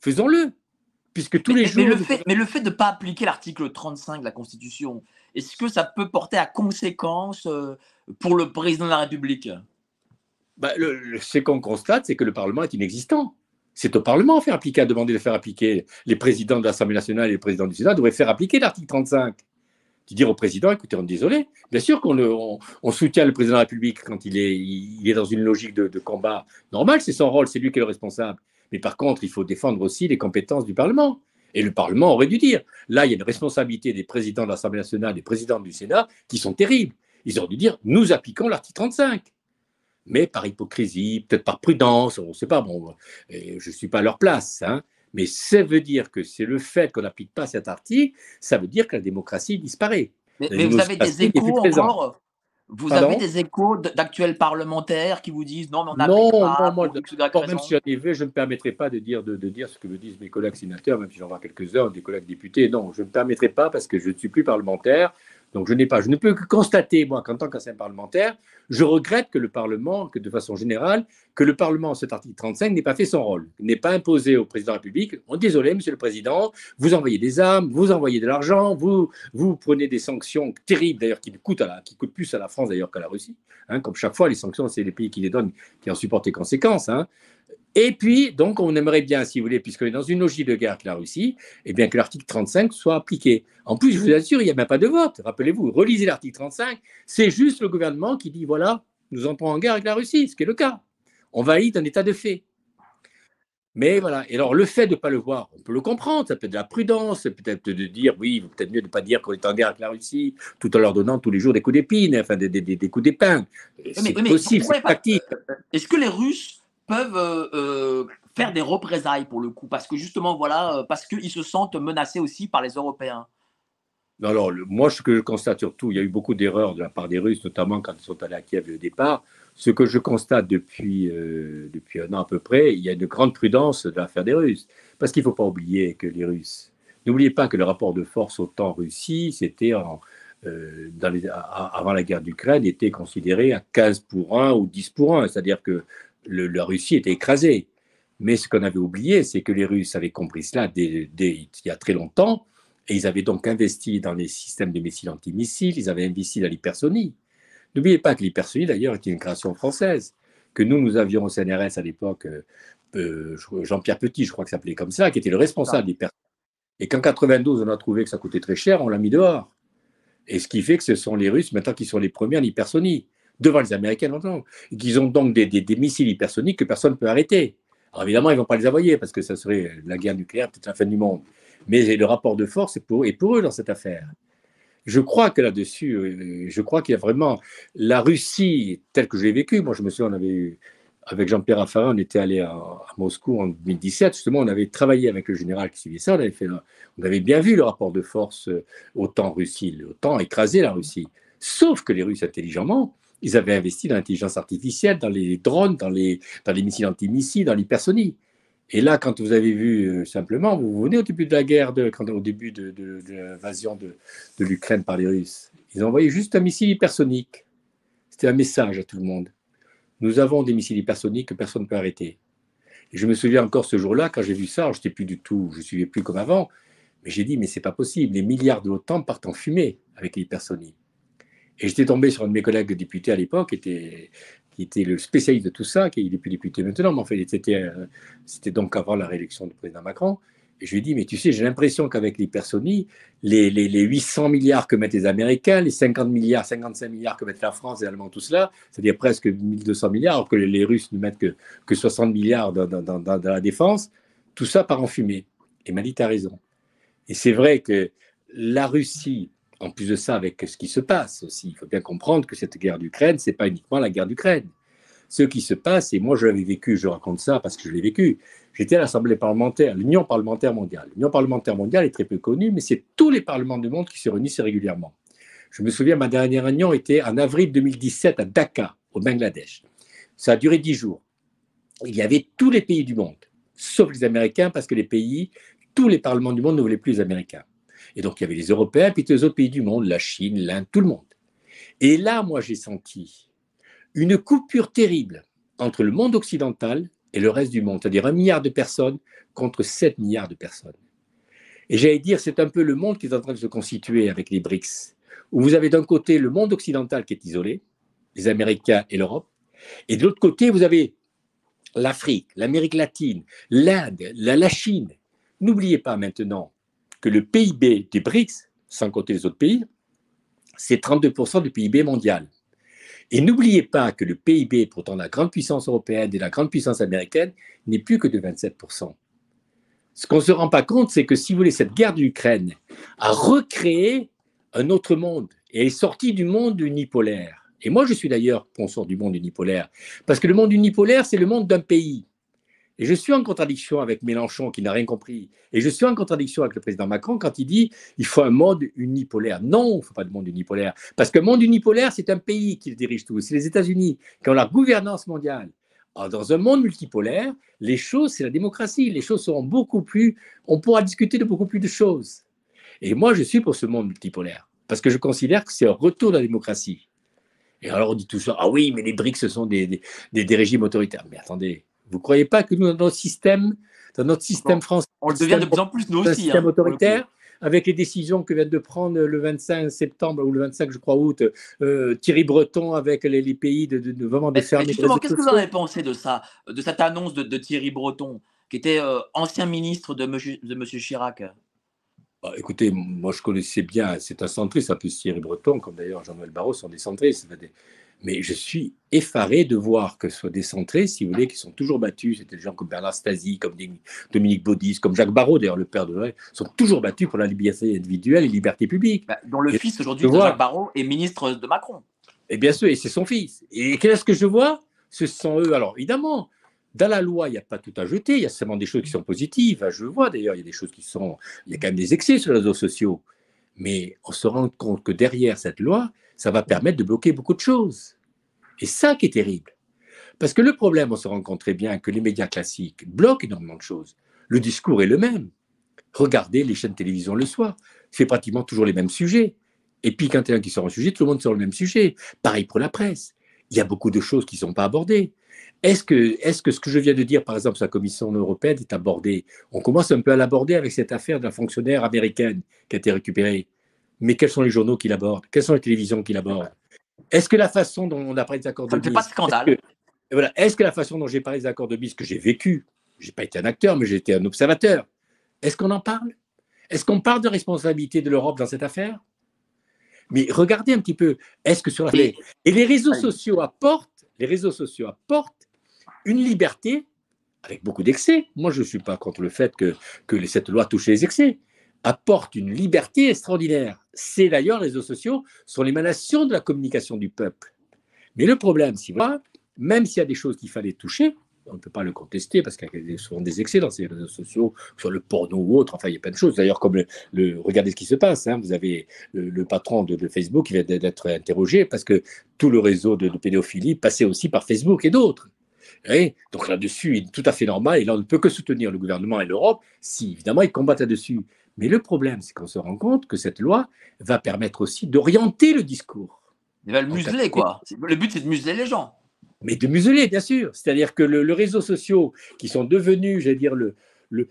Faisons-le. Puisque tous les jours. Mais le, fait, de ne pas appliquer l'article 35 de la Constitution, est-ce que ça peut porter à conséquence euh, pour le président de la République bah, Ce qu'on constate, c'est que le Parlement est inexistant. C'est au Parlement à faire appliquer, à demander de faire appliquer. Les présidents de l'Assemblée nationale et les présidents du Sénat devraient faire appliquer l'article 35 dire au président, écoutez, on est désolé, bien sûr qu'on soutient le président de la République quand il est, il est dans une logique de, combat normal, c'est son rôle, c'est lui qui est le responsable. Mais par contre, il faut défendre aussi les compétences du Parlement. Et le Parlement aurait dû dire, là, il y a une responsabilité des présidents de l'Assemblée nationale, des présidents du Sénat, qui sont terribles. Ils auraient dû dire, nous appliquons l'article 35. Mais par hypocrisie, peut-être par prudence, on ne sait pas, bon, je ne suis pas à leur place. Hein. Mais ça veut dire que c'est le fait qu'on n'applique pas cet article, ça veut dire que la démocratie disparaît. Mais, vous avez des échos vous avez des échos d'actuels parlementaires qui vous disent non, mais on n'a pas. Non, moi, je, même si je ne me permettrai pas de dire, de, dire ce que me disent mes collègues sénateurs, même si j'en vois quelques-uns, des collègues députés. Non, je ne me permettrai pas parce que je ne suis plus parlementaire. Donc je ne peux que constater, moi, qu'en tant qu'ancien parlementaire, je regrette que le Parlement, que de façon générale, que le Parlement, cet article 35, n'ait pas fait son rôle, n'est pas imposé au président de la République, on oh, désolé, monsieur le président, vous envoyez des armes, vous envoyez de l'argent, vous, prenez des sanctions terribles, d'ailleurs, qui coûtent, à qui coûtent plus à la France, d'ailleurs, qu'à la Russie. Hein, comme chaque fois, les sanctions, c'est les pays qui les donnent, qui en supportent les conséquences. Hein. Et puis, donc, on aimerait bien, si vous voulez, puisqu'on est dans une logique de guerre avec la Russie, et eh bien que l'article 35 soit appliqué. En plus, je vous assure, il n'y a même pas de vote. Rappelez-vous, relisez l'article 35, c'est juste le gouvernement qui dit, voilà, nous entrons en guerre avec la Russie, ce qui est le cas. On valide un état de fait. Mais voilà. Et alors, le fait de ne pas le voir, on peut le comprendre. Ça peut être de la prudence, peut-être de dire, oui, peut-être mieux de ne pas dire qu'on est en guerre avec la Russie, tout en leur donnant tous les jours des coups d'épine, enfin des, coups d'épingle. C'est possible, c'est Est-ce que les Russes peuvent euh, euh, faire des représailles pour le coup, parce que justement, voilà, euh, parce qu'ils se sentent menacés aussi par les Européens. Alors, moi, ce que je constate surtout, il y a eu beaucoup d'erreurs de la part des Russes, notamment quand ils sont allés à Kiev au départ. Ce que je constate depuis, depuis un an à peu près, il y a une grande prudence de l'affaire des Russes. Parce qu'il ne faut pas oublier que les Russes, n'oubliez pas que le rapport de force temps russie c'était en, dans les, avant la guerre d'Ukraine, était considéré à 15 pour 1 ou 10 pour 1. C'est-à-dire que la Russie était écrasée. Mais ce qu'on avait oublié, c'est que les Russes avaient compris cela il y a très longtemps, et ils avaient donc investi dans les systèmes de missiles antimissiles, ils avaient investi dans l'hypersonie. N'oubliez pas que l'hypersonie, d'ailleurs, est une création française, que nous, nous avions au CNRS à l'époque, euh, euh, Jean-Pierre Petit, je crois que ça s'appelait comme ça, qui était le responsable l'hypersonie, Et qu'en 92, on a trouvé que ça coûtait très cher, on l'a mis dehors. Et ce qui fait que ce sont les Russes maintenant qui sont les premiers en hypersonie devant les Américains et qu'ils ont donc des, missiles hypersoniques que personne ne peut arrêter. Alors évidemment, ils ne vont pas les envoyer parce que ça serait la guerre nucléaire, peut-être la fin du monde. Mais le rapport de force est pour, pour eux dans cette affaire. Je crois que là-dessus, euh, je crois qu'il y a vraiment la Russie, telle que je l'ai vécue. Moi, je me souviens, on avait eu, avec Jean-Pierre Raffarin, on était allé à, Moscou en 2017. Justement, on avait travaillé avec le général qui suivait ça. On avait, bien vu le rapport de force euh, autant russie autant écraser la Russie. Sauf que les Russes, intelligemment, ils avaient investi dans l'intelligence artificielle, dans les drones, dans les, dans les missiles antimissiles, dans l'hypersonie. Et là, quand vous avez vu euh, simplement, vous venez au début de la guerre, quand, au début de, l'invasion de, l'Ukraine par les Russes, ils ont envoyé juste un missile hypersonique. C'était un message à tout le monde. Nous avons des missiles hypersoniques que personne ne peut arrêter. Et je me souviens encore ce jour-là, quand j'ai vu ça, je plus du tout, je ne suivais plus comme avant, mais j'ai dit, mais c'est pas possible, les milliards de l'OTAN partent en fumée avec l'hypersonie. Et j'étais tombé sur un de mes collègues députés à l'époque, qui était, qui était le spécialiste de tout ça, qui n'est plus député maintenant, mais en fait, c'était, euh, c'était donc avant la réélection du président Macron. Et je lui ai dit, mais tu sais, j'ai l'impression qu'avec l'hypersonie, les, les, les 800 milliards que mettent les Américains, les 50 milliards, 55 milliards que mettent la France et l'Allemagne, tout cela, c'est-à-dire presque 1200 milliards, alors que les, Russes ne mettent que, que 60 milliards dans, la défense, tout ça part en fumée. Et dit, tu as raison. Et c'est vrai que la Russie en plus de ça, avec ce qui se passe aussi. Il faut bien comprendre que cette guerre d'Ukraine, ce n'est pas uniquement la guerre d'Ukraine. Ce qui se passe, et moi je l'avais vécu, je raconte ça parce que je l'ai vécu, j'étais à l'Assemblée parlementaire, l'Union parlementaire mondiale. L'Union parlementaire mondiale est très peu connue, mais c'est tous les parlements du monde qui se réunissent régulièrement. Je me souviens, ma dernière réunion était en avril 2017 à Dhaka, au Bangladesh. Ça a duré dix jours. Il y avait tous les pays du monde, sauf les Américains, parce que les pays, tous les parlements du monde ne voulaient plus les Américains. Et donc, il y avait les Européens, puis tous les autres pays du monde, la Chine, l'Inde, tout le monde. Et là, moi, j'ai senti une coupure terrible entre le monde occidental et le reste du monde, c'est-à-dire un milliard de personnes contre 7 milliards de personnes. Et j'allais dire, c'est un peu le monde qui est en train de se constituer avec les BRICS, où vous avez d'un côté le monde occidental qui est isolé, les Américains et l'Europe, et de l'autre côté, vous avez l'Afrique, l'Amérique latine, l'Inde, la Chine. N'oubliez pas maintenant que le PIB des BRICS, sans compter les autres pays, c'est 32% du PIB mondial. Et n'oubliez pas que le PIB, pourtant la grande puissance européenne et la grande puissance américaine, n'est plus que de 27%. Ce qu'on ne se rend pas compte, c'est que si vous voulez, cette guerre d'Ukraine a recréé un autre monde et est sortie du monde unipolaire. Et moi, je suis d'ailleurs consort du monde unipolaire, parce que le monde unipolaire, c'est le monde d'un pays. Et je suis en contradiction avec Mélenchon qui n'a rien compris. Et je suis en contradiction avec le président Macron quand il dit il faut un monde unipolaire. Non, il ne faut pas de monde unipolaire. Parce que monde unipolaire, c'est un pays qui le dirige tout. C'est les États-Unis qui ont la gouvernance mondiale. dans un monde multipolaire, les choses, c'est la démocratie. Les choses seront beaucoup plus. On pourra discuter de beaucoup plus de choses. Et moi, je suis pour ce monde multipolaire. Parce que je considère que c'est un retour de la démocratie. Et alors, on dit tout ça ah oui, mais les BRICS, ce sont des régimes autoritaires. Mais attendez, vous ne croyez pas que nous, dans notre système, dans notre système français, on le devient de plus en plus, nous aussi. Hein, système autoritaire, avec les décisions que vient de prendre le 25 septembre ou le 25, je crois, août, euh, Thierry Breton avec les, pays de, vraiment de Justement, qu'est-ce que vous en avez pensé de ça, de cette annonce de, Thierry Breton, qui était euh, ancien ministre de M. monsieur Chirac bah, Écoutez, moi je connaissais bien, c'est un centriste, un peu Thierry Breton, comme d'ailleurs Jean-Noël Barrot sont des centristes mais je suis effaré de voir que ce soit des centrés, si vous voulez, qui sont toujours battus, c'était des gens comme Bernard Stasi, comme Dominique Baudis, comme Jacques Barraud, d'ailleurs le père de Noël, sont toujours battus pour la liberté individuelle et liberté publique. Bah, dont le fils aujourd'hui de Jacques Barraud est ministre de Macron. Et bien sûr, et c'est son fils. Et qu'est-ce que je vois Ce sont eux. Alors évidemment, dans la loi, il n'y a pas tout à jeter, il y a seulement des choses qui sont positives. Je vois d'ailleurs, il y a des choses qui sont. Il y a quand même des excès sur les réseaux sociaux. Mais on se rend compte que derrière cette loi, ça va permettre de bloquer beaucoup de choses. Et ça qui est terrible. Parce que le problème, on se rend compte très bien que les médias classiques bloquent énormément de choses. Le discours est le même. Regardez les chaînes de télévision le soir, c'est pratiquement toujours les mêmes sujets. Et puis quand il y en a qui sort un sujet, tout le monde sort le même sujet. Pareil pour la presse. Il y a beaucoup de choses qui ne sont pas abordées. Est-ce que, est que, ce que je viens de dire, par exemple, sur la Commission européenne est abordé On commence un peu à l'aborder avec cette affaire de la fonctionnaire américaine qui a été récupérée mais quels sont les journaux qu'il aborde Quelles sont les télévisions qu'il aborde Est-ce que la façon dont on a parlé des accords de bis. pas Est-ce que, la façon dont j'ai parlé des accords de bis que j'ai vécu, j'ai pas été un acteur, mais j'ai été un observateur, est-ce qu'on en parle Est-ce qu'on parle de responsabilité de l'Europe dans cette affaire Mais regardez un petit peu, est-ce que sur la. Et les réseaux sociaux apportent, les réseaux sociaux une liberté avec beaucoup d'excès. Moi, je ne suis pas contre le fait que, que cette loi touche les excès apporte une liberté extraordinaire. C'est d'ailleurs, les réseaux sociaux sont l'émanation de la communication du peuple. Mais le problème, si même s'il y a des choses qu'il fallait toucher, on ne peut pas le contester parce qu'il y a souvent des excès dans ces réseaux sociaux, sur le porno ou autre, enfin il y a plein de choses. D'ailleurs, comme le, regardez ce qui se passe, hein, vous avez le, patron de, Facebook qui vient d'être interrogé parce que tout le réseau de, pédophilie passait aussi par Facebook et d'autres. donc là-dessus, il est tout à fait normal et là on ne peut que soutenir le gouvernement et l'Europe si évidemment ils combattent là-dessus. Mais le problème, c'est qu'on se rend compte que cette loi va permettre aussi d'orienter le discours. Elle va le museler, quoi. Le but, c'est de museler les gens. Mais de museler, bien sûr. C'est-à-dire que le, réseaux réseau sociaux, qui sont devenus, j'allais dire, le, le,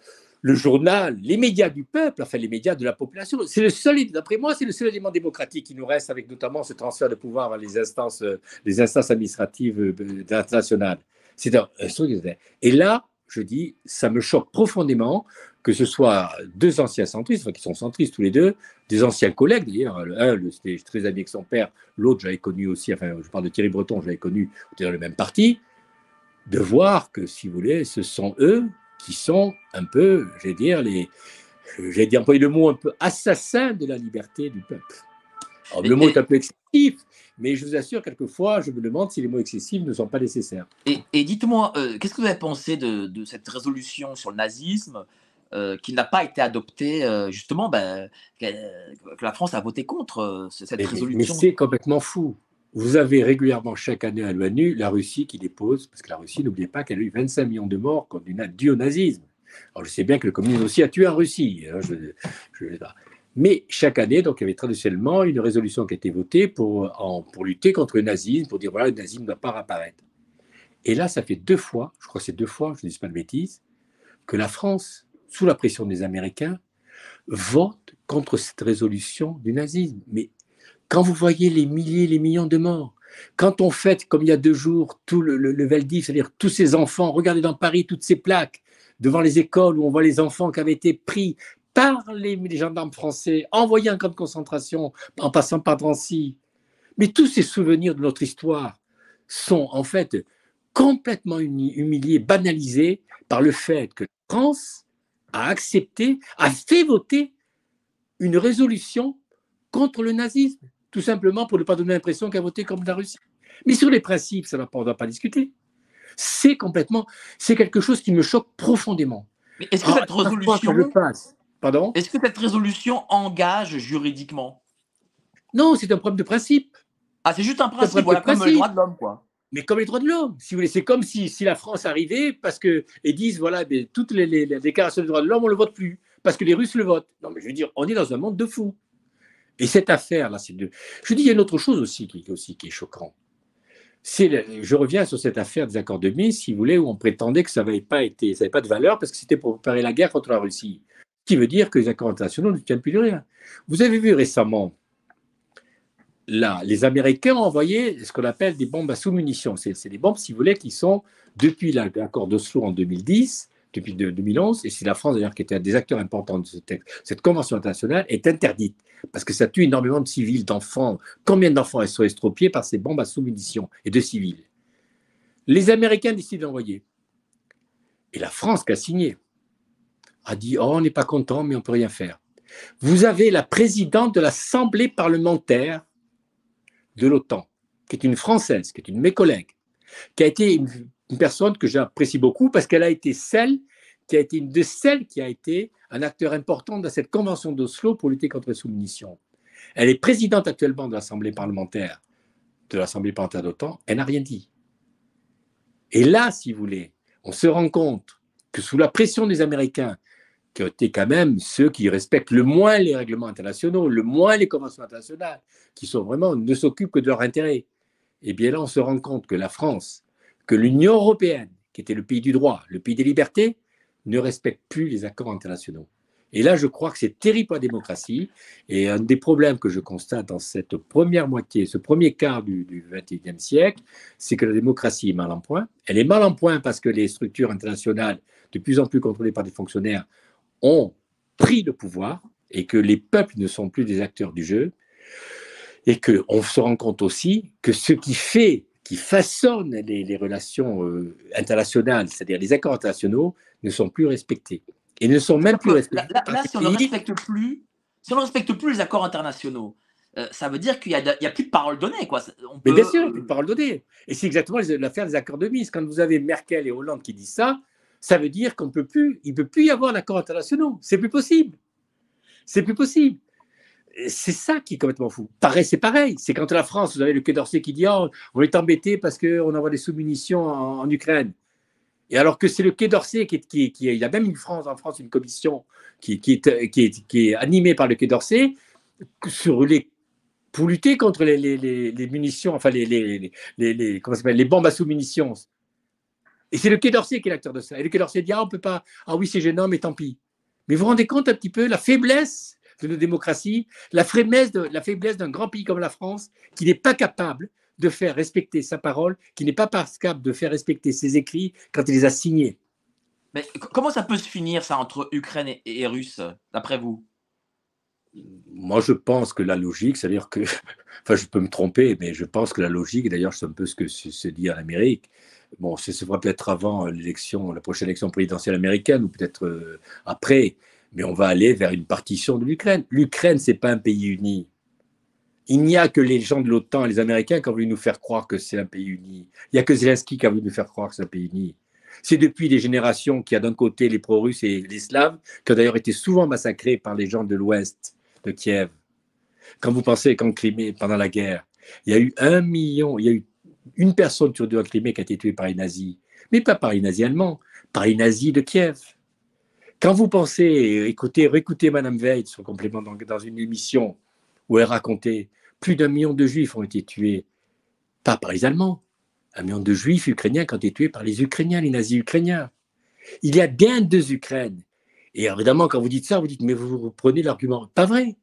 journal, les médias du peuple, enfin les médias de la population, c'est le seul, d'après moi, c'est le seul élément démocratique qui nous reste avec notamment ce transfert de pouvoir vers les instances, les instances administratives euh, internationales. C'est euh, Et là, je dis, ça me choque profondément que ce soit deux anciens centristes, enfin, qui sont centristes tous les deux, des anciens collègues d'ailleurs. l'un, c'était très ami avec son père, l'autre, j'avais connu aussi, enfin, je parle de Thierry Breton, j'avais connu, dans le même parti, de voir que, si vous voulez, ce sont eux qui sont un peu, j'allais dire, les. J'ai dit le mot un peu assassin de la liberté du peuple. Alors, le mot est un peu excessif, mais je vous assure, quelquefois, je me demande si les mots excessifs ne sont pas nécessaires. Et, dites-moi, euh, qu'est-ce que vous avez pensé de, cette résolution sur le nazisme euh, qui n'a pas été adoptée, euh, justement, ben, euh, que, la France a voté contre cette résolution. Mais c'est complètement fou. Vous avez régulièrement chaque année à l'ONU la Russie qui dépose, parce que la Russie, n'oubliez pas qu'elle a eu 25 millions de morts dû au nazisme. Alors je sais bien que le communisme aussi a tué en Russie, hein, mais chaque année, donc, il y avait traditionnellement une résolution qui a été votée pour, pour lutter contre le nazisme, pour dire voilà, le nazisme ne doit pas réapparaître. Et là, ça fait deux fois, je crois que c'est deux fois, je ne dis pas de bêtises, que la France sous la pression des Américains, votent contre cette résolution du nazisme. Mais quand vous voyez les milliers, les millions de morts, quand on fête, comme il y a deux jours, tout le, le, c'est-à-dire tous ces enfants, regardez dans Paris toutes ces plaques devant les écoles où on voit les enfants qui avaient été pris par les, les gendarmes français, envoyés en camp de concentration, en passant par Drancy. Mais tous ces souvenirs de notre histoire sont en fait complètement humiliés, banalisés par le fait que la France a accepté, a fait voter une résolution contre le nazisme, tout simplement pour ne pas donner l'impression qu'elle a voté comme la Russie. Mais sur les principes, ça on ne va pas discuter. C'est complètement, c'est quelque chose qui me choque profondément. Mais est-ce que ah, cette résolution, pardon Est-ce que cette résolution engage juridiquement Non, c'est un problème de principe. Ah, c'est juste un principe, voilà, comme le droit de l'homme, quoi mais comme les droits de l'homme, si vous voulez. C'est comme si, la France arrivait parce que, et disent, voilà, toutes les, déclarations des droits de l'homme, on ne le vote plus, parce que les Russes le votent. Non, mais je veux dire, on est dans un monde de fous. Et cette affaire-là, c'est de... Je dis, il y a une autre chose aussi qui, aussi, qui est choquante. je reviens sur cette affaire des accords de Minsk, si vous voulez, où on prétendait que ça n'avait pas, été, ça avait pas de valeur parce que c'était pour préparer la guerre contre la Russie. qui veut dire que les accords internationaux ne tiennent plus de rien. Vous avez vu récemment là, les Américains ont envoyé ce qu'on appelle des bombes à sous-munitions. C'est des bombes, si vous voulez, qui sont, depuis l'accord d'Oslo en 2010, depuis 2011, et c'est la France, d'ailleurs, qui était un des acteurs importants de ce texte, cette convention internationale est interdite, parce que ça tue énormément de civils, d'enfants. Combien d'enfants sont estropiés par ces bombes à sous-munitions et de civils Les Américains décident d'envoyer. Et la France, qui a signé, a dit Oh, on n'est pas content, mais on ne peut rien faire. Vous avez la présidente de l'Assemblée parlementaire de l'OTAN, qui est une Française, qui est une de mes collègues, qui a été une, personne que j'apprécie beaucoup parce qu'elle a été celle qui a été une de celles qui a été un acteur important dans cette convention d'Oslo pour lutter contre les sous-munitions. Elle est présidente actuellement de l'Assemblée parlementaire, de l'Assemblée parlementaire d'OTAN, elle n'a rien dit. Et là, si vous voulez, on se rend compte que sous la pression des Américains, qui étaient quand même ceux qui respectent le moins les règlements internationaux, le moins les conventions internationales, qui sont vraiment, ne s'occupent que de leur intérêt. Et eh bien là, on se rend compte que la France, que l'Union européenne, qui était le pays du droit, le pays des libertés, ne respecte plus les accords internationaux. Et là, je crois que c'est terrible pour la démocratie. Et un des problèmes que je constate dans cette première moitié, ce premier quart du XXIe siècle, c'est que la démocratie est mal en point. Elle est mal en point parce que les structures internationales, de plus en plus contrôlées par des fonctionnaires, ont pris le pouvoir et que les peuples ne sont plus des acteurs du jeu et qu'on se rend compte aussi que ce qui fait, qui façonne les, relations euh, internationales, c'est-à-dire les accords internationaux, ne sont plus respectés. Et ne sont même plus respectés. Là, si on ne respecte plus, respecte plus les accords internationaux, euh, ça veut dire qu'il n'y a, plus de parole donnée. Quoi. Mais bien sûr, il n'y a plus de euh, parole donnée. Et c'est exactement l'affaire des accords de mise. Quand vous avez Merkel et Hollande qui disent ça, ça veut dire qu'on ne peut plus, il peut plus y avoir d'accords internationaux. C'est plus possible. C'est plus possible. C'est ça qui est complètement fou. Pareil, c'est pareil. C'est quand la France, vous avez le Quai d'Orsay qui dit oh, on est embêté parce qu'on envoie des sous-munitions en, Ukraine. Et alors que c'est le Quai d'Orsay qui, il y a même une France, en France une commission qui, est, qui, qui est animée par le Quai d'Orsay les pour lutter contre les, munitions, enfin les, les, les bombes à sous-munitions, et c'est le Quai d'Orsay qui est l'acteur de ça. Et le Quai d'Orsay dit, ah, on peut pas, ah oui, c'est gênant, mais tant pis. Mais vous rendez compte un petit peu la faiblesse de nos démocraties, la faiblesse, la faiblesse d'un grand pays comme la France qui n'est pas capable de faire respecter sa parole, qui n'est pas capable de faire respecter ses écrits quand il les a signés. Mais comment ça peut se finir, ça, entre Ukraine et, Russes, d'après vous moi, je pense que la logique, c'est-à-dire que, enfin, je peux me tromper, mais je pense que la logique, d'ailleurs, c'est un peu ce que se dit en Amérique, bon, ce sera peut-être avant euh, l'élection, la prochaine élection présidentielle américaine ou peut-être euh, après, mais on va aller vers une partition de l'Ukraine. L'Ukraine, ce n'est pas un pays uni. Il n'y a que les gens de l'OTAN et les Américains qui ont voulu nous faire croire que c'est un pays uni. Il n'y a que Zelensky qui a voulu nous faire croire que c'est un pays uni. C'est depuis des générations qu'il y a d'un côté les pro-russes et les slaves, qui ont d'ailleurs été souvent massacrés par les gens de l'ouest de Kiev. Quand vous pensez qu'en Crimée, pendant la guerre, il y a eu un million, il y a eu une personne sur deux en Crimée qui a été tuée par les nazis, mais pas par les nazis allemands, par les nazis de Kiev. Quand vous pensez, euh, écoutez, réécoutez Madame Veil, son complément dans, une émission où elle racontait plus d'un million de juifs ont été tués, pas par les Allemands, un million de juifs ukrainiens qui ont été tués par les Ukrainiens, les nazis ukrainiens. Il y a bien deux Ukraines. Et évidemment, quand vous dites ça, vous dites, mais vous, reprenez l'argument. Pas vrai.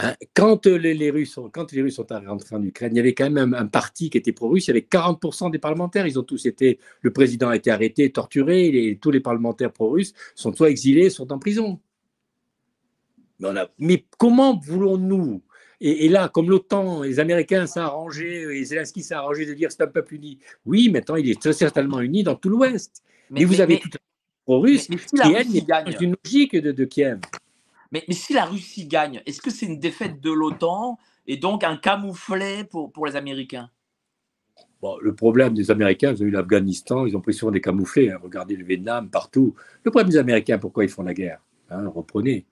Hein, euh, quand, les, Russes sont, quand les Russes sont rentrés en Ukraine, il y avait quand même un, parti qui était pro-russe, il y avait 40% des parlementaires, ils ont tous été, le président a été arrêté, torturé, tous les parlementaires pro-russes sont soit exilés, soit en prison. Mais, comment voulons-nous et, là, comme l'OTAN, les Américains s'est arrangé, et Zelensky s'est arrangé de dire c'est un peuple uni. Oui, maintenant, il est très certainement uni dans tout l'Ouest. Mais, vous avez tout un pro-russe qui dans une logique de, de Kiev. Mais, si la Russie gagne, est-ce que c'est une défaite de l'OTAN et donc un camouflet pour, pour les Américains le problème des Américains, ils ont eu l'Afghanistan, ils ont pris souvent des camouflets, hein. regardez le Vietnam, partout. Le problème des Américains, pourquoi ils font la guerre hein, Reprenez.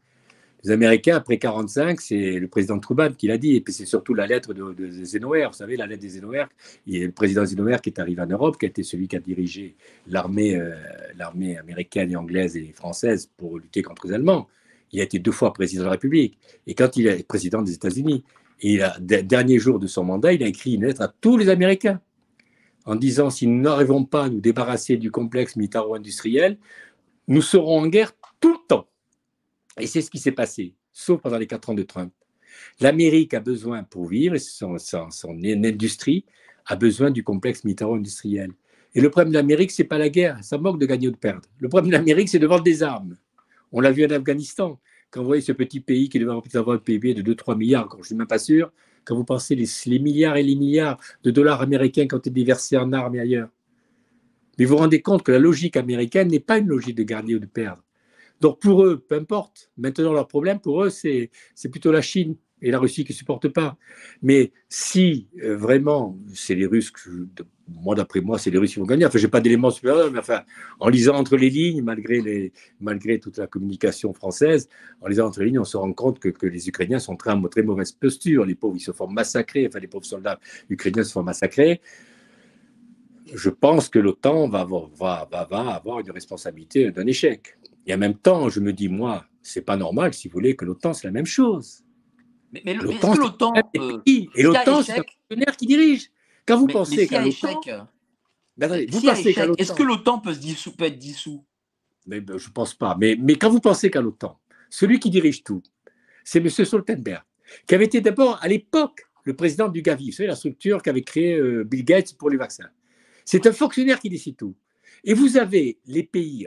Les Américains, après 1945, c'est le président Truman qui l'a dit, et puis c'est surtout la lettre de, de, Vous savez, la lettre des Zénoer, il le président Zenoer qui est arrivé en Europe, qui a été celui qui a dirigé l'armée euh, l'armée américaine et anglaise et française pour lutter contre les Allemands. Il a été deux fois président de la République. Et quand il est président des États-Unis, et le dernier jour de son mandat, il a écrit une lettre à tous les Américains en disant si nous n'arrivons pas à nous débarrasser du complexe militaro-industriel, nous serons en guerre tout le temps. Et c'est ce qui s'est passé, sauf pendant les quatre ans de Trump. L'Amérique a besoin, pour vivre, son, son, son industrie a besoin du complexe militaro-industriel. Et le problème de l'Amérique, ce n'est pas la guerre, ça manque de gagner ou de perdre. Le problème de l'Amérique, c'est de vendre des armes. On l'a vu en Afghanistan, quand vous voyez ce petit pays qui devait avoir un PIB de 2-3 milliards, quand je ne suis même pas sûr, quand vous pensez les, les, milliards et les milliards de dollars américains qui ont été déversés en armes et ailleurs. Mais vous vous rendez compte que la logique américaine n'est pas une logique de gagner ou de perdre. Donc pour eux, peu importe, maintenant leur problème, pour eux, c'est plutôt la Chine et la Russie qui ne supporte pas. Mais si euh, vraiment, c'est les Russes, moi d'après moi, c'est les Russes qui vont gagner. Enfin, je n'ai pas d'éléments supérieurs, mais enfin, en lisant entre les lignes, malgré, les, malgré toute la communication française, en lisant entre les lignes, on se rend compte que, les Ukrainiens sont très en très mauvaise posture. Les pauvres, ils se font massacrer, enfin, les pauvres soldats ukrainiens se font massacrer. Je pense que l'OTAN va, va, avoir une responsabilité d'un échec. Et en même temps, je me dis, moi, c'est pas normal, si vous voulez, que l'OTAN, c'est la même chose. Mais, l'OTAN, est l'OTAN. Euh, et l'OTAN, c'est un partenaire qui dirige. Quand vous pensez qu'à l'OTAN. Est-ce que l'OTAN peut, peut, être dissous ben, Je ne pense pas. Mais, mais quand vous pensez qu'à l'OTAN, celui qui dirige tout, c'est M. Soltenberg, qui avait été d'abord, à l'époque, le président du Gavi, vous savez, la structure qu'avait créée euh, Bill Gates pour les vaccins. C'est un fonctionnaire qui décide tout. Et vous avez les pays,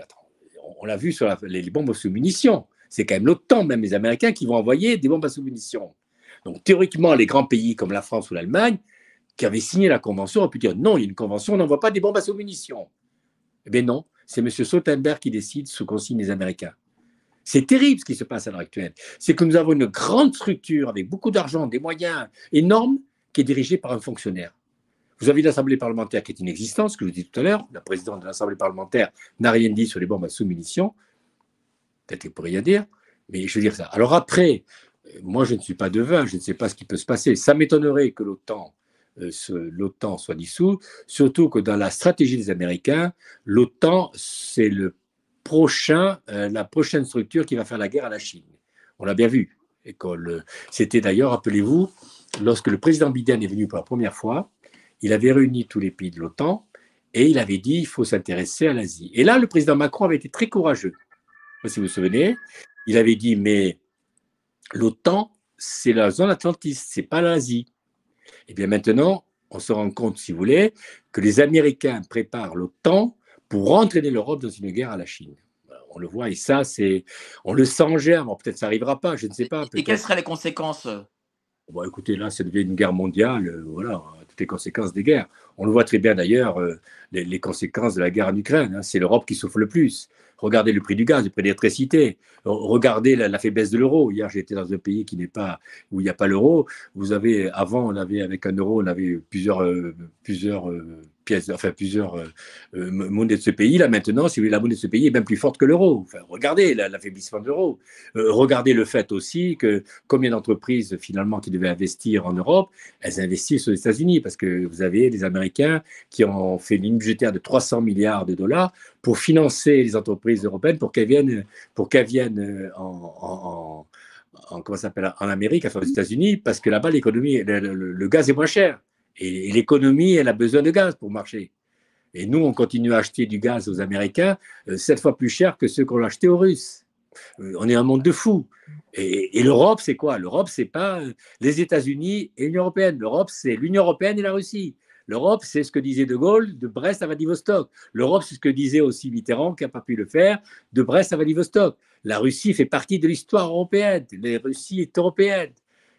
on l'a vu sur les bombes sous munitions, c'est quand même l'OTAN, même les Américains, qui vont envoyer des bombes à sous-munitions. Donc théoriquement, les grands pays comme la France ou l'Allemagne, qui avaient signé la convention, ont pu dire non, il y a une convention, on n'envoie pas des bombes à sous-munitions. Eh bien non, c'est M. Sotenberg qui décide sous consigne des Américains. C'est terrible ce qui se passe à l'heure actuelle. C'est que nous avons une grande structure avec beaucoup d'argent, des moyens énormes, qui est dirigée par un fonctionnaire. Vous avez l'Assemblée parlementaire qui est inexistante, ce que je vous dis tout à l'heure. La présidente de l'Assemblée parlementaire n'a rien dit sur les bombes à sous-munitions peut-être qu'il ne pourrait rien dire, mais je veux dire ça. Alors après, euh, moi je ne suis pas devin, je ne sais pas ce qui peut se passer. Ça m'étonnerait que l'OTAN euh, soit dissous, surtout que dans la stratégie des Américains, l'OTAN, c'est le prochain, euh, la prochaine structure qui va faire la guerre à la Chine. On l'a bien vu. C'était d'ailleurs, rappelez-vous, lorsque le président Biden est venu pour la première fois, il avait réuni tous les pays de l'OTAN et il avait dit il faut s'intéresser à l'Asie. Et là, le président Macron avait été très courageux si vous vous souvenez, il avait dit, mais l'OTAN, c'est la zone atlantiste, c'est pas l'Asie. Et eh bien maintenant, on se rend compte, si vous voulez, que les Américains préparent l'OTAN pour entraîner l'Europe dans une guerre à la Chine. On le voit, et ça, c'est, on le sent en germe. Peut-être ça n'arrivera pas, je ne sais pas. Et quelles seraient les conséquences Bon, bah, écoutez, là, ça devient une guerre mondiale, euh, voilà, toutes les conséquences des guerres. On le voit très bien d'ailleurs, euh, les, conséquences de la guerre en Ukraine. Hein. c'est l'Europe qui souffre le plus. Regardez le prix du gaz, le prix de l'électricité. Regardez la, faiblesse de l'euro. Hier, j'étais dans un pays qui n'est pas où il n'y a pas l'euro. Vous avez avant, on avait avec un euro, on avait plusieurs, euh, plusieurs euh, enfin plusieurs euh, euh, monnaies de ce pays. Là maintenant, si la monnaie de ce pays est même plus forte que l'euro. Enfin, regardez l'affaiblissement de l'euro. Euh, regardez le fait aussi que combien d'entreprises finalement qui devaient investir en Europe, elles investissent aux États-Unis parce que vous avez les Américains qui ont fait une ligne budgétaire de 300 milliards de dollars pour financer les entreprises européennes pour qu'elles viennent, pour qu'elles viennent en, comment ça en Amérique, enfin aux États-Unis, parce que là-bas, l'économie, le, gaz est moins cher. Et, l'économie, elle a besoin de gaz pour marcher. Et nous, on continue à acheter du gaz aux Américains euh, sept fois plus cher que ceux qu'on acheté aux Russes. Euh, on est un monde de fous. Et, et l'Europe, c'est quoi L'Europe, c'est pas euh, les États-Unis et l'Union européenne. L'Europe, c'est l'Union européenne et la Russie. L'Europe, c'est ce que disait De Gaulle de Brest à Vladivostok. L'Europe, c'est ce que disait aussi Mitterrand, qui n'a pas pu le faire, de Brest à Vladivostok. La Russie fait partie de l'histoire européenne. La Russie est européenne.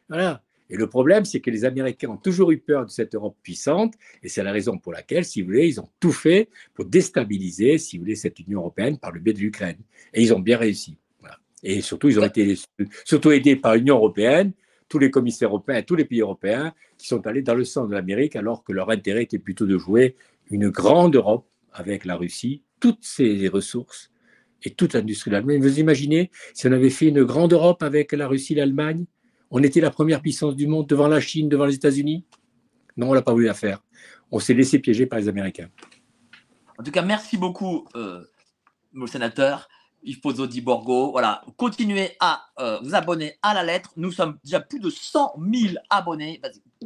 Voilà. Et le problème, c'est que les Américains ont toujours eu peur de cette Europe puissante, et c'est la raison pour laquelle, si vous voulez, ils ont tout fait pour déstabiliser, si vous voulez, cette Union européenne par le biais de l'Ukraine. Et ils ont bien réussi. Et surtout, ils ont été surtout aidés par l'Union européenne, tous les commissaires européens, tous les pays européens qui sont allés dans le sens de l'Amérique, alors que leur intérêt était plutôt de jouer une grande Europe avec la Russie, toutes ses ressources et toute l'industrie de l'Allemagne. Vous imaginez si on avait fait une grande Europe avec la Russie, l'Allemagne on était la première puissance du monde devant la Chine, devant les États-Unis Non, on l'a pas voulu la faire. On s'est laissé piéger par les Américains. En tout cas, merci beaucoup, euh, mon sénateur. Yves Pozzo di Borgo. Voilà, continuez à euh, vous abonner à la lettre. Nous sommes déjà plus de 100 000 abonnés.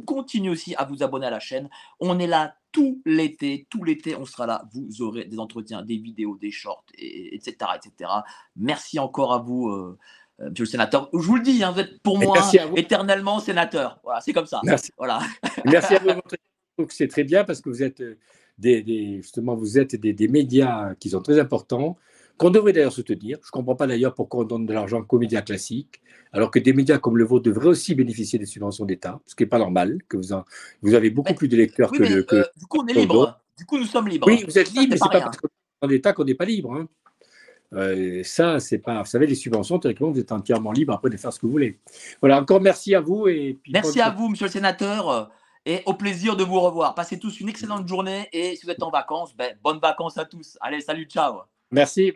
Continuez aussi à vous abonner à la chaîne. On est là tout l'été. Tout l'été, on sera là. Vous aurez des entretiens, des vidéos, des shorts, etc., etc. Merci encore à vous. Euh, euh, monsieur le sénateur. Je vous le dis, hein, vous êtes pour moi éternellement sénateur. Voilà, c'est comme ça. Merci. Voilà. merci à vous. C'est très bien parce que vous êtes euh, des, justement vous êtes des, médias qui sont très importants, qu'on devrait d'ailleurs soutenir. Je ne comprends pas d'ailleurs pourquoi on donne de l'argent qu'aux médias classiques, alors que des médias comme le vôtre devraient aussi bénéficier des subventions d'État, ce qui n'est pas normal, que vous, vous avez beaucoup plus de lecteurs que le. Euh, du coup, on est libre. Du coup, nous sommes libres. Oui, vous êtes libre, mais ce n'est pas parce qu'on est en État qu'on n'est pas libre. Hein. Euh, ça, c'est pas. Vous savez, les subventions, théoriquement, vous êtes entièrement libre après de faire ce que vous voulez. Voilà, encore merci à vous. Et merci à vous, monsieur le sénateur, euh, et au plaisir de vous revoir. Passez tous une excellente journée et si vous êtes en vacances, ben, bonnes vacances à tous. Allez, salut, ciao. Merci.